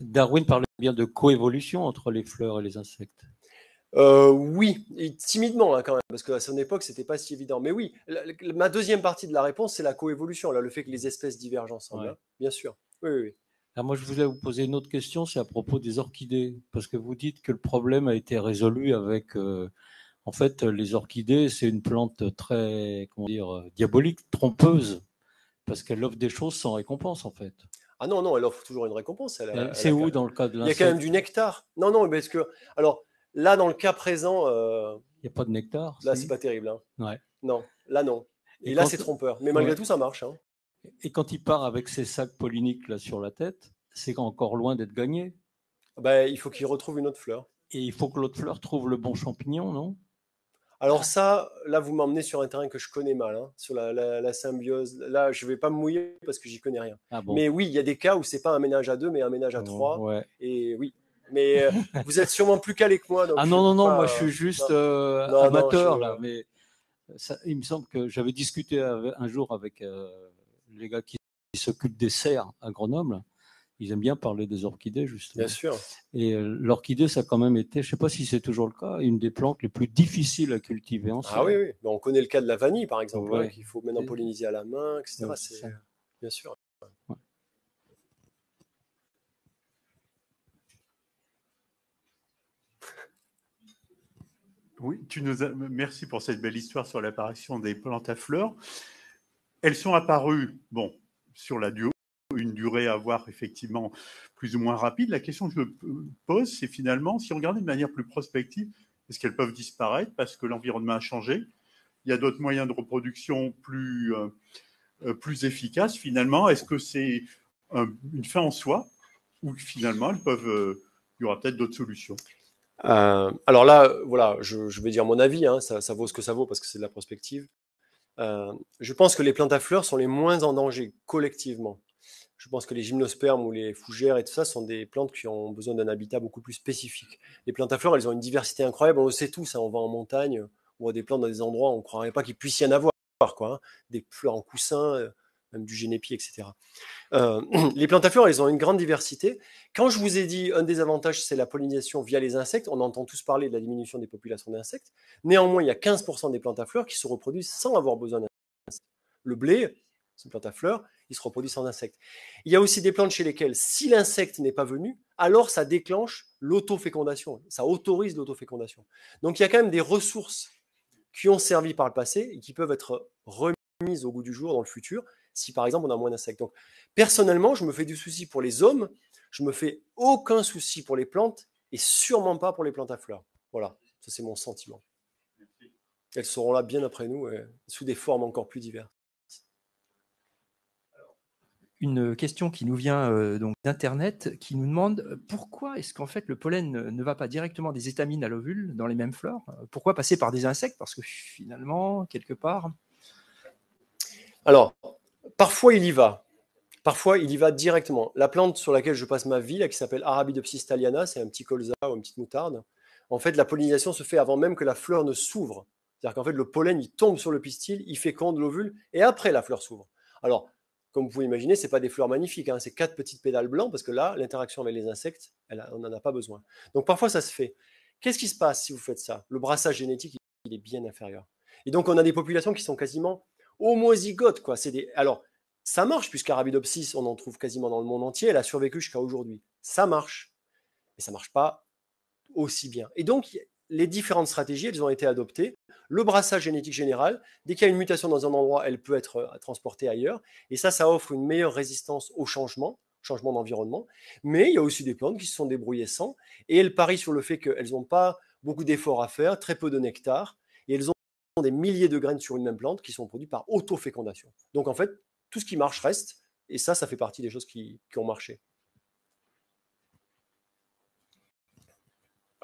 Darwin parlait bien de coévolution entre les fleurs et les insectes. Euh, oui, et timidement hein, quand même, parce qu'à son époque, c'était pas si évident. Mais oui, ma deuxième partie de la réponse, c'est la coévolution, là, le fait que les espèces divergent ensemble, hein, bien sûr. Alors ah, moi, je voulais vous poser une autre question, c'est à propos des orchidées, parce que vous dites que le problème a été résolu avec, euh, en fait, les orchidées, c'est une plante très, comment dire, euh, diabolique, trompeuse, parce qu'elle offre des choses sans récompense, en fait. Ah non, non, elle offre toujours une récompense. Euh, c'est où dans le cas de Il y a quand même du nectar. Non, non, mais parce que. Alors, là, dans le cas présent. Euh, il n'y a pas de nectar. Là, c'est pas terrible. Hein. Non, là, non. Et, là, c'est trompeur. Mais malgré tout, ça marche. Hein. Et quand il part avec ses sacs polliniques là, sur la tête, c'est encore loin d'être gagné. Ben, il faut qu'il retrouve une autre fleur. Et il faut que l'autre fleur trouve le bon champignon, non alors ça, là, vous m'emmenez sur un terrain que je connais mal, hein, sur la, symbiose. Là, je ne vais pas me mouiller parce que j'y connais rien. Ah mais oui, il y a des cas où c'est pas un ménage à deux, mais un ménage à mmh, trois. Et oui. Mais euh, vous êtes sûrement plus calé que moi. ah non, non, non, moi je euh, suis juste euh, amateur Mais il me semble que j'avais discuté un jour avec les gars qui s'occupent des serres à Grenoble ils aiment bien parler des orchidées, justement. Bien sûr. Et euh, l'orchidée, ça a quand même été, je ne sais pas si c'est toujours le cas, une des plantes les plus difficiles à cultiver en Ah oui, oui. Bah, on connaît le cas de la vanille, par exemple, hein, qu'il faut maintenant polliniser à la main, etc. Bien sûr. Oui, tu nous as... merci pour cette belle histoire sur l'apparition des plantes à fleurs. Elles sont apparues, bon, sur la duo, à avoir effectivement plus ou moins rapide. La question que je pose, c'est finalement, si on regarde de manière plus prospective, est-ce qu'elles peuvent disparaître parce que l'environnement a changé Il y a d'autres moyens de reproduction plus, euh, euh, plus efficaces. Finalement, est-ce que c'est une fin en soi ou finalement, elles peuvent, euh, il y aura peut-être d'autres solutions alors là, voilà, je, vais dire mon avis, hein. ça, vaut ce que ça vaut parce que c'est de la prospective. je pense que les plantes à fleurs sont les moins en danger collectivement. Je pense que les gymnospermes ou les fougères et tout ça sont des plantes qui ont besoin d'un habitat beaucoup plus spécifique. Les plantes à fleurs, elles ont une diversité incroyable. On le sait tous. Hein, on va en montagne, on à des plantes dans des endroits où on ne croirait pas qu'il puisse y en avoir. Quoi, hein. des fleurs en coussin, euh, même du génépi, etc. Euh, les plantes à fleurs, elles ont une grande diversité. Quand je vous ai dit un des avantages, c'est la pollinisation via les insectes, on entend tous parler de la diminution des populations d'insectes. Néanmoins, il y a 15% des plantes à fleurs qui se reproduisent sans avoir besoin d'insectes. Le blé, ces plantes à fleurs, ils se reproduisent en insectes. Il y a aussi des plantes chez lesquelles, si l'insecte n'est pas venu, alors ça déclenche l'autofécondation, ça autorise l'autofécondation. Donc il y a quand même des ressources qui ont servi par le passé et qui peuvent être remises au goût du jour dans le futur, si par exemple on a moins d'insectes. Donc personnellement, je me fais du souci pour les hommes, je me fais aucun souci pour les plantes et sûrement pas pour les plantes à fleurs. Voilà, ça c'est mon sentiment. Elles seront là bien après nous, sous des formes encore plus diverses une question qui nous vient euh, donc d'internet qui nous demande euh, pourquoi est-ce qu'en fait le pollen ne va pas directement des étamines à l'ovule dans les mêmes fleurs Pourquoi passer par des insectes Parce que finalement, quelque part. Alors, parfois il y va. Parfois, il y va directement. La plante sur laquelle je passe ma vie, là, qui s'appelle Arabidopsis thaliana, c'est un petit colza ou une petite moutarde. En fait, la pollinisation se fait avant même que la fleur ne s'ouvre. C'est-à-dire qu'en fait, le pollen, il tombe sur le pistil, il féconde l'ovule, et après, la fleur s'ouvre. Alors, comme vous pouvez imaginer, c'est pas des fleurs magnifiques, hein, c'est quatre petites pédales blancs, parce que là, l'interaction avec les insectes, elle, on n'en a pas besoin. Donc parfois, ça se fait. Qu'est-ce qui se passe si vous faites ça Le brassage génétique, il est bien inférieur. Et donc, on a des populations qui sont quasiment homozygotes. Quoi. Des... Alors, ça marche, puisque Arabidopsis, on en trouve quasiment dans le monde entier, elle a survécu jusqu'à aujourd'hui. Ça marche. Mais ça marche pas aussi bien. Et donc, les différentes stratégies, elles ont été adoptées. Le brassage génétique général, dès qu'il y a une mutation dans un endroit, elle peut être euh, transportée ailleurs. Et ça, ça offre une meilleure résistance au changement, changement d'environnement. Mais il y a aussi des plantes qui se sont débrouillées sans. Et elles parient sur le fait qu'elles n'ont pas beaucoup d'efforts à faire, très peu de nectar. Et elles ont des milliers de graines sur une même plante qui sont produites par autofécondation. Donc en fait, tout ce qui marche reste. Et ça, ça fait partie des choses qui, qui ont marché.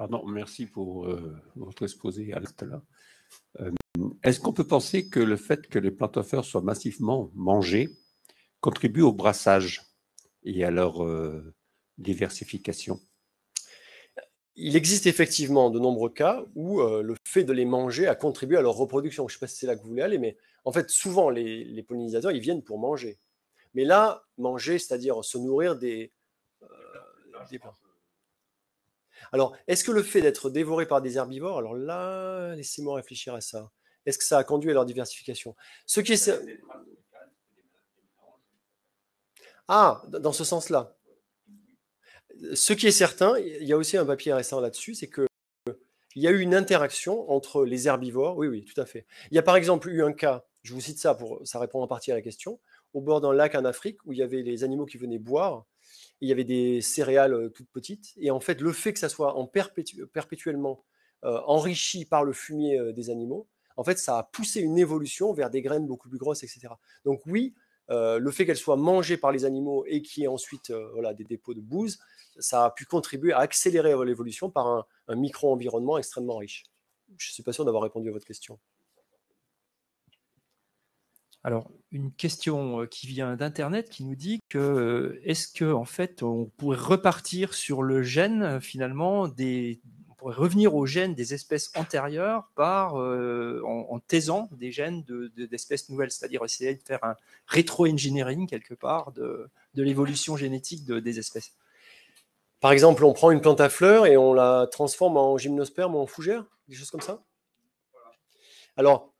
Pardon, merci pour euh, votre exposé, Altala. Euh, est-ce qu'on peut penser que le fait que les plantophores soient massivement mangés contribue au brassage et à leur euh, diversification il existe effectivement de nombreux cas où le fait de les manger a contribué à leur reproduction. Je ne sais pas si c'est là que vous voulez aller, mais en fait, souvent, les, pollinisateurs, ils viennent pour manger. Mais là, manger, c'est-à-dire se nourrir des, des alors, est-ce que le fait d'être dévoré par des herbivores, alors là, laissez-moi réfléchir à ça. Est-ce que ça a conduit à leur diversification Ce qui est... Ah, dans ce sens-là. Ce qui est certain, il y a aussi un papier récent là-dessus, c'est qu'il y a eu une interaction entre les herbivores. Oui, oui, tout à fait. Il y a par exemple eu un cas, je vous cite ça pour ça répond en partie à la question, au bord d'un lac en Afrique où il y avait les animaux qui venaient boire il y avait des céréales euh, toutes petites. Et en fait, le fait que ça soit en perpétuellement euh, enrichi par le fumier euh, des animaux, en fait, ça a poussé une évolution vers des graines beaucoup plus grosses, etc. Donc oui, le fait qu'elles soient mangées par les animaux et qu'il y ait ensuite voilà, des dépôts de bouse, ça a pu contribuer à accélérer l'évolution par un, un micro-environnement extrêmement riche. Je ne suis pas sûr d'avoir répondu à votre question. Alors, une question euh, qui vient d'Internet qui nous dit que euh, est-ce que en fait on pourrait repartir sur le gène euh, finalement des on pourrait revenir au gène des espèces antérieures par en, taisant des gènes d'espèces de, nouvelles, c'est-à-dire essayer de faire un rétro-engineering quelque part de, de l'évolution génétique des espèces. Par exemple, on prend une plante à fleurs et on la transforme en gymnosperme ou en fougère, des choses comme ça. Alors,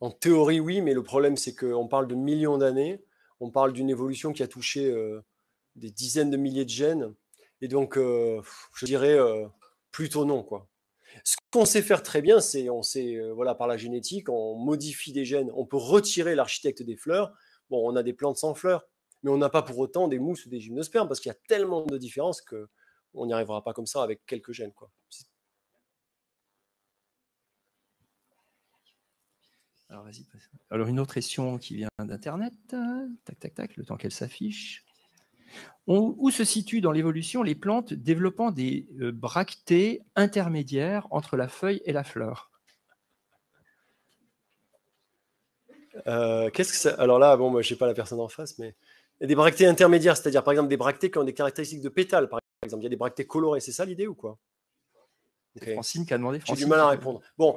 en théorie, oui, mais le problème, c'est qu'on parle de millions d'années, on parle d'une évolution qui a touché euh, des dizaines de milliers de gènes, et donc, euh, je dirais euh, plutôt non, quoi. Ce qu'on sait faire très bien, c'est on sait, voilà, par la génétique, on modifie des gènes, on peut retirer l'architecte des fleurs. Bon, on a des plantes sans fleurs, mais on n'a pas pour autant des mousses ou des gymnospermes parce qu'il y a tellement de différences que on n'y arrivera pas comme ça avec quelques gènes, Alors, une autre question qui vient d'Internet. Tac, tac, tac, le temps qu'elle s'affiche. Où se situent dans l'évolution les plantes développant des euh, bractées intermédiaires entre la feuille et la fleur euh, Qu'est-ce que ça Alors là, bon, moi, je pas la personne en face, mais des bractées intermédiaires, c'est-à-dire par exemple des bractées qui ont des caractéristiques de pétales, par exemple. Il y a des bractées colorées, c'est ça l'idée ou quoi Francine qui a demandé. J'ai du mal à répondre. Bon,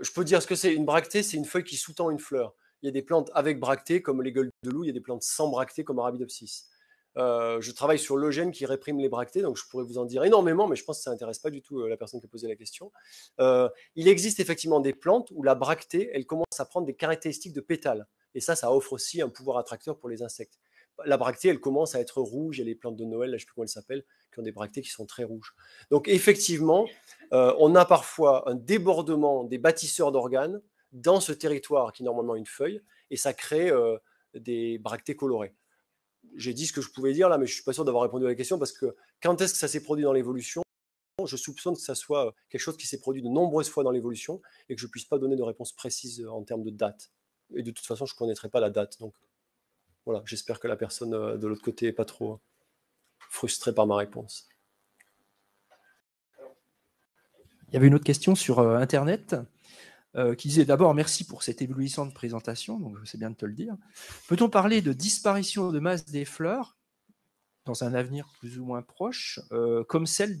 je peux dire ce que c'est. Une bractée, c'est une feuille qui sous-tend une fleur. Il y a des plantes avec bractées, comme les gueules de loup. Il y a des plantes sans bractées, comme Arabidopsis. Euh, je travaille sur le gène qui réprime les bractées, donc je pourrais vous en dire énormément, mais je pense que ça n'intéresse pas du tout euh, la personne qui a posé la question. Euh, il existe effectivement des plantes où la bractée, elle commence à prendre des caractéristiques de pétales. Et ça, ça offre aussi un pouvoir attracteur pour les insectes la bractée, elle commence à être rouge. Il les plantes de Noël, je ne sais plus comment elles s'appellent, qui ont des bractées qui sont très rouges. Donc, effectivement, euh, on a parfois un débordement des bâtisseurs d'organes dans ce territoire qui est normalement une feuille, et ça crée euh, des bractées colorées. J'ai dit ce que je pouvais dire là, mais je ne suis pas sûr d'avoir répondu à la question parce que quand est-ce que ça s'est produit dans l'évolution Je soupçonne que ça soit euh, quelque chose qui s'est produit de nombreuses fois dans l'évolution et que je ne puisse pas donner de réponse précise en termes de date. Et de toute façon, je ne connaîtrai pas la date, donc voilà, j'espère que la personne euh, de l'autre côté n'est pas trop euh, frustrée par ma réponse. Il y avait une autre question sur euh, Internet. qui disait d'abord merci pour cette éblouissante présentation, donc sais bien de te le dire. Peut-on parler de disparition de masse des fleurs dans un avenir plus ou moins proche, comme celle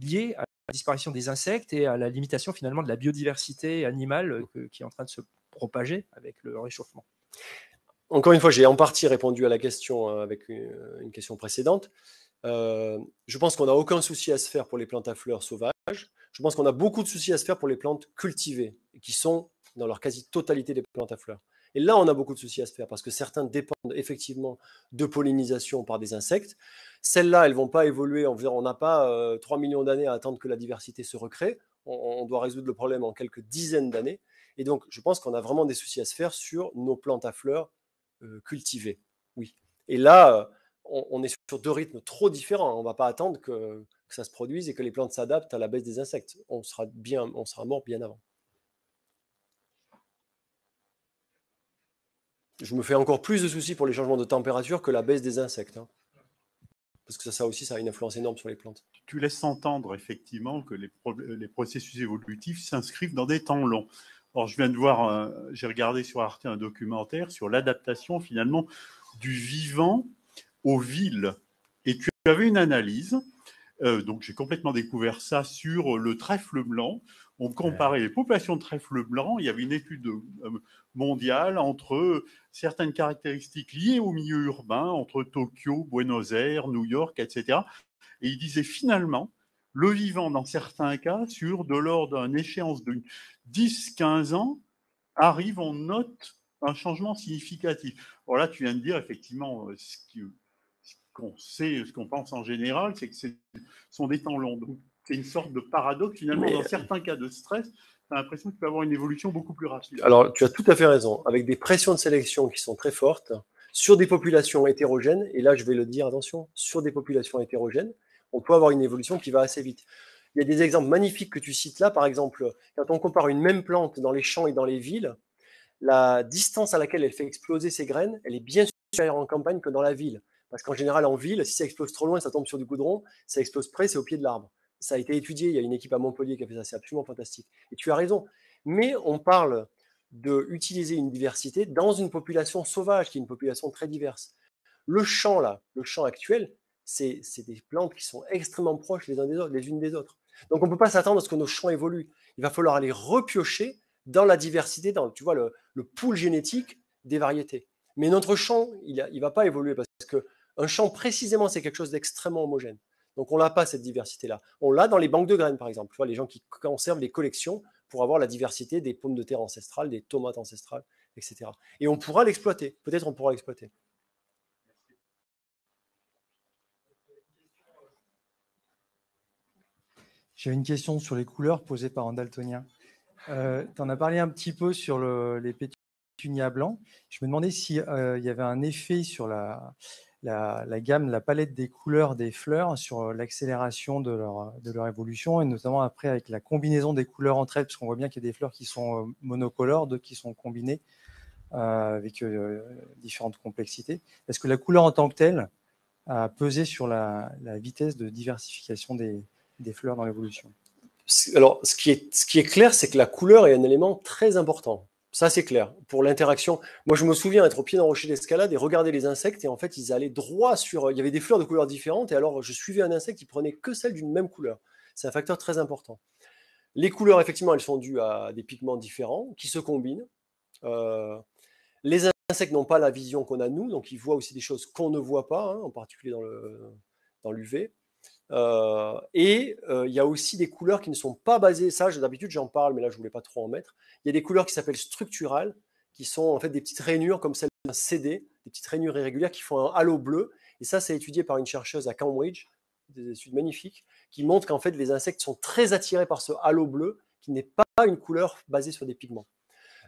liée à la disparition des insectes et à la limitation finalement de la biodiversité animale mmh. qui est en train de se propager avec le réchauffement encore une fois, j'ai en partie répondu à la question euh, avec euh, une, question précédente. Euh, je pense qu'on n'a aucun souci à se faire pour les plantes à fleurs sauvages. Je pense qu'on a beaucoup de soucis à se faire pour les plantes cultivées, qui sont dans leur quasi-totalité des plantes à fleurs. Et là, on a beaucoup de soucis à se faire parce que certains dépendent effectivement de pollinisation par des insectes. Celles-là, elles vont pas évoluer. On n'a pas 3 millions d'années à attendre que la diversité se recrée. On, on doit résoudre le problème en quelques dizaines d'années. Et donc, je pense qu'on a vraiment des soucis à se faire sur nos plantes à fleurs euh, Cultiver, Oui. Et là, euh, on, est sur deux rythmes trop différents. On ne va pas attendre que, ça se produise et que les plantes s'adaptent à la baisse des insectes. On sera, bien, on sera mort bien avant. Je me fais encore plus de soucis pour les changements de température que la baisse des insectes. Hein. Parce que ça, aussi, ça a une influence énorme sur les plantes. Tu laisses entendre effectivement que les, les processus évolutifs s'inscrivent dans des temps longs. Alors, je viens de voir, euh, j'ai regardé sur Arte un documentaire sur l'adaptation finalement du vivant aux villes. Et tu avais une analyse, euh, donc j'ai complètement découvert ça sur le trèfle blanc. On comparait les populations de trèfle blanc. Il y avait une étude euh, mondiale entre certaines caractéristiques liées au milieu urbain, entre Tokyo, Buenos Aires, New York, etc. Et il disait finalement, le vivant dans certains cas sur de l'ordre d'une échéance de 10-15 ans, arrive on note un changement significatif. Alors là, tu viens de dire effectivement euh, ce qu'on sait, ce qu'on pense en général, c'est que ce sont des temps longs. Donc, c'est une sorte de paradoxe. Finalement, dans euh, certains cas de stress, tu as l'impression que tu peux avoir une évolution beaucoup plus rapide. Alors, tu as tout à fait raison. Avec des pressions de sélection qui sont très fortes, sur des populations hétérogènes, et là, je vais le dire, attention, sur des populations hétérogènes, on peut avoir une évolution qui va assez vite il y a des exemples magnifiques que tu cites là. Par exemple, quand on compare une même plante dans les champs et dans les villes, la distance à laquelle elle fait exploser ses graines, elle est bien supérieure en campagne que dans la ville. Parce qu'en général, en ville, si ça explose trop loin, ça tombe sur du goudron. ça explose près, c'est au pied de l'arbre. Ça a été étudié. Il y a une équipe à Montpellier qui a fait ça. C'est absolument fantastique. Et tu as raison. Mais on parle d'utiliser une diversité dans une population sauvage, qui est une population très diverse. Le champ, là, le champ actuel, c'est des plantes qui sont extrêmement proches les unes des autres. Donc on ne peut pas s'attendre à ce que nos champs évoluent. Il va falloir aller repiocher dans la diversité, dans tu vois, le, pool génétique des variétés. Mais notre champ, il ne va pas évoluer parce que un champ, précisément, c'est quelque chose d'extrêmement homogène. Donc on n'a pas cette diversité-là. On l'a dans les banques de graines, par exemple. Tu vois, les gens qui conservent les collections pour avoir la diversité des pommes de terre ancestrales, des tomates ancestrales, etc. Et on pourra l'exploiter. Peut-être on pourra l'exploiter. J'ai une question sur les couleurs posées par Andaltonia. Euh, tu en as parlé un petit peu sur les pétunias blancs. Je me demandais s'il euh, y avait un effet sur la, la, gamme, la palette des couleurs des fleurs, sur l'accélération de leur, de leur évolution, et notamment après avec la combinaison des couleurs entre elles, parce qu'on voit bien qu'il y a des fleurs qui sont euh, monocolores, d'autres qui sont combinées, euh, avec différentes complexités. Est-ce que la couleur en tant que telle a pesé sur la, la vitesse de diversification des, des fleurs dans l'évolution Alors, ce qui est, ce qui est clair, c'est que la couleur est un élément très important. Ça, c'est clair. Pour l'interaction, moi, je me souviens être au pied d'un rocher d'escalade et regarder les insectes. Et en fait, ils allaient droit sur. Il y avait des fleurs de couleurs différentes. Et alors, je suivais un insecte, qui prenait que celle d'une même couleur. C'est un facteur très important. Les couleurs, effectivement, elles sont dues à des pigments différents qui se combinent. Euh, les insectes n'ont pas la vision qu'on a nous, donc ils voient aussi des choses qu'on ne voit pas, hein, en particulier dans l'UV. Dans euh, et euh, il y a aussi des couleurs qui ne sont pas basées, ça d'habitude j'en parle, mais là je voulais pas trop en mettre. Il y a des couleurs qui s'appellent structurales, qui sont en fait des petites rainures comme celle d'un CD, des petites rainures irrégulières qui font un halo bleu. Et ça, c'est étudié par une chercheuse à Cambridge, des études magnifiques, qui montrent qu'en fait les insectes sont très attirés par ce halo bleu, qui n'est pas une couleur basée sur des pigments.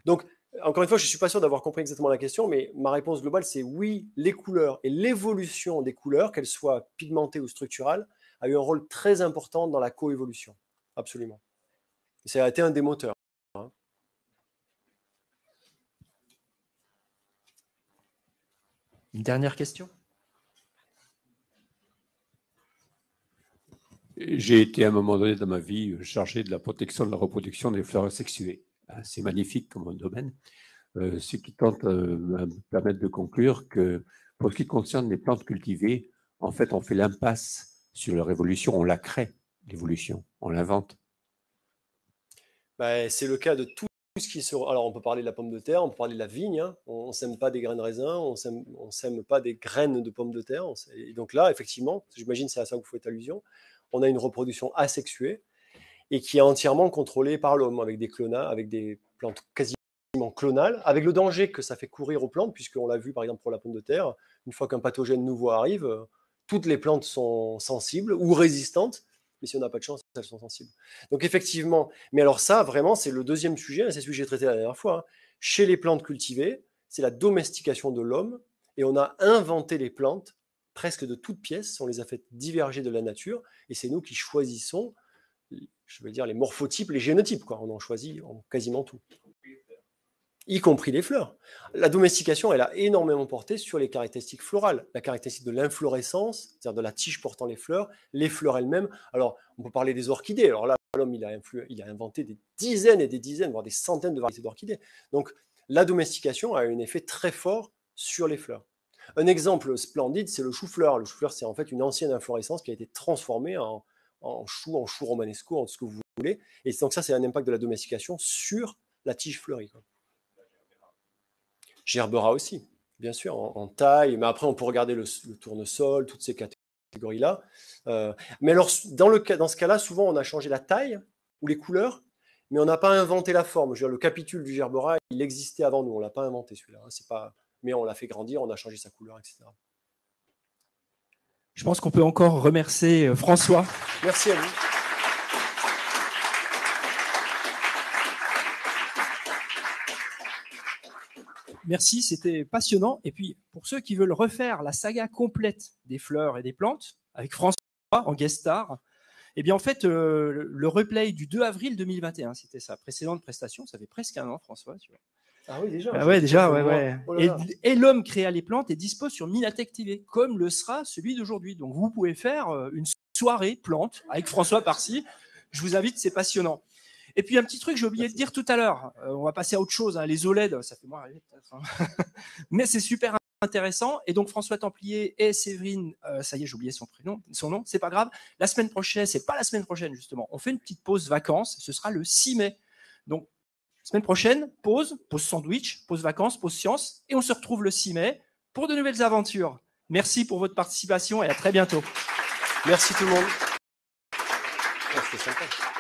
Donc, encore une fois, je ne suis pas sûr d'avoir compris exactement la question, mais ma réponse globale, c'est oui, les couleurs et l'évolution des couleurs, qu'elles soient pigmentées ou structurales, a eu un rôle très important dans la coévolution. Absolument. ça a été un des moteurs. Hein. Une dernière question J'ai été à un moment donné dans ma vie chargé de la protection de la reproduction des fleurs sexuées. Hein, c'est magnifique comme domaine. Euh, ce qui tente de euh, me permettre de conclure que pour ce qui concerne les plantes cultivées, en fait, on fait l'impasse sur la révolution, on la crée, l'évolution, on l'invente. Ben, c'est le cas de tout ce qui se... Alors on peut parler de la pomme de terre, on peut parler de la vigne, hein. on ne sème pas des graines de raisin, on ne sème pas des graines de pommes de terre. Et donc là, effectivement, j'imagine c'est à ça que vous faites allusion, on a une reproduction asexuée et qui est entièrement contrôlée par l'homme avec des clonats, avec des plantes quasiment clonales, avec le danger que ça fait courir aux plantes, puisqu'on l'a vu par exemple pour la pomme de terre, une fois qu'un pathogène nouveau arrive, toutes les plantes sont sensibles ou résistantes, mais si on n'a pas de chance, elles sont sensibles. Donc effectivement, mais alors ça, vraiment, c'est le deuxième sujet, c'est celui que j'ai traité la dernière fois. Hein. Chez les plantes cultivées, c'est la domestication de l'homme, et on a inventé les plantes presque de toutes pièces, on les a fait diverger de la nature, et c'est nous qui choisissons, je veux dire, les morphotypes, les génotypes, quoi. on en choisit quasiment tout y compris les fleurs. La domestication, elle a énormément porté sur les caractéristiques florales, la caractéristique de l'inflorescence, c'est-à-dire de la tige portant les fleurs, les fleurs elles-mêmes. Alors, on peut parler des orchidées. Alors là, l'homme, il, a inventé des dizaines et des dizaines, voire des centaines de variétés d'orchidées. Donc, la domestication a un effet très fort sur les fleurs. Un exemple splendide, c'est le chou-fleur. Le chou-fleur, c'est en fait une ancienne inflorescence qui a été transformée en, chou, en chou romanesco, en ce que vous voulez. Et donc ça, c'est un impact de la domestication sur la tige fleurie. Gerbera aussi, bien sûr, en, taille. Mais après, on peut regarder le, tournesol, toutes ces catégories-là. Euh, mais alors, dans, ce cas-là, souvent, on a changé la taille ou les couleurs, mais on n'a pas inventé la forme. le capitule du Gerbera, il existait avant nous. On ne l'a pas inventé, celui-là. Hein, mais on l'a fait grandir, on a changé sa couleur, etc. Je pense qu'on peut encore remercier euh, François. Merci à vous. Merci, c'était passionnant. Et puis, pour ceux qui veulent refaire la saga complète des fleurs et des plantes, avec François en guest star, eh bien, en fait, euh, le replay du 2 avril 2021, c'était sa précédente prestation, ça fait presque un an, François, Ah oui, déjà. Ah déjà, oh Et, l'homme créa les plantes et dispose sur Minatech TV, comme le sera celui d'aujourd'hui. Donc, vous pouvez faire euh, une soirée plante avec François Parsi. Je vous invite, c'est passionnant. Et puis un petit truc, j'ai oublié de dire tout à l'heure. Euh, on va passer à autre chose. Hein. Les OLED, ça fait moins peut-être. Hein. Mais c'est super intéressant. Et donc François Templier et Séverine, euh, ça y est, j'ai oublié son prénom, son nom, c'est pas grave. La semaine prochaine, c'est pas la semaine prochaine justement. On fait une petite pause vacances. Ce sera le 6 mai. Donc semaine prochaine, pause, pause sandwich, pause vacances, pause science, et on se retrouve le 6 mai pour de nouvelles aventures. Merci pour votre participation et à très bientôt. Merci tout le monde. Ah,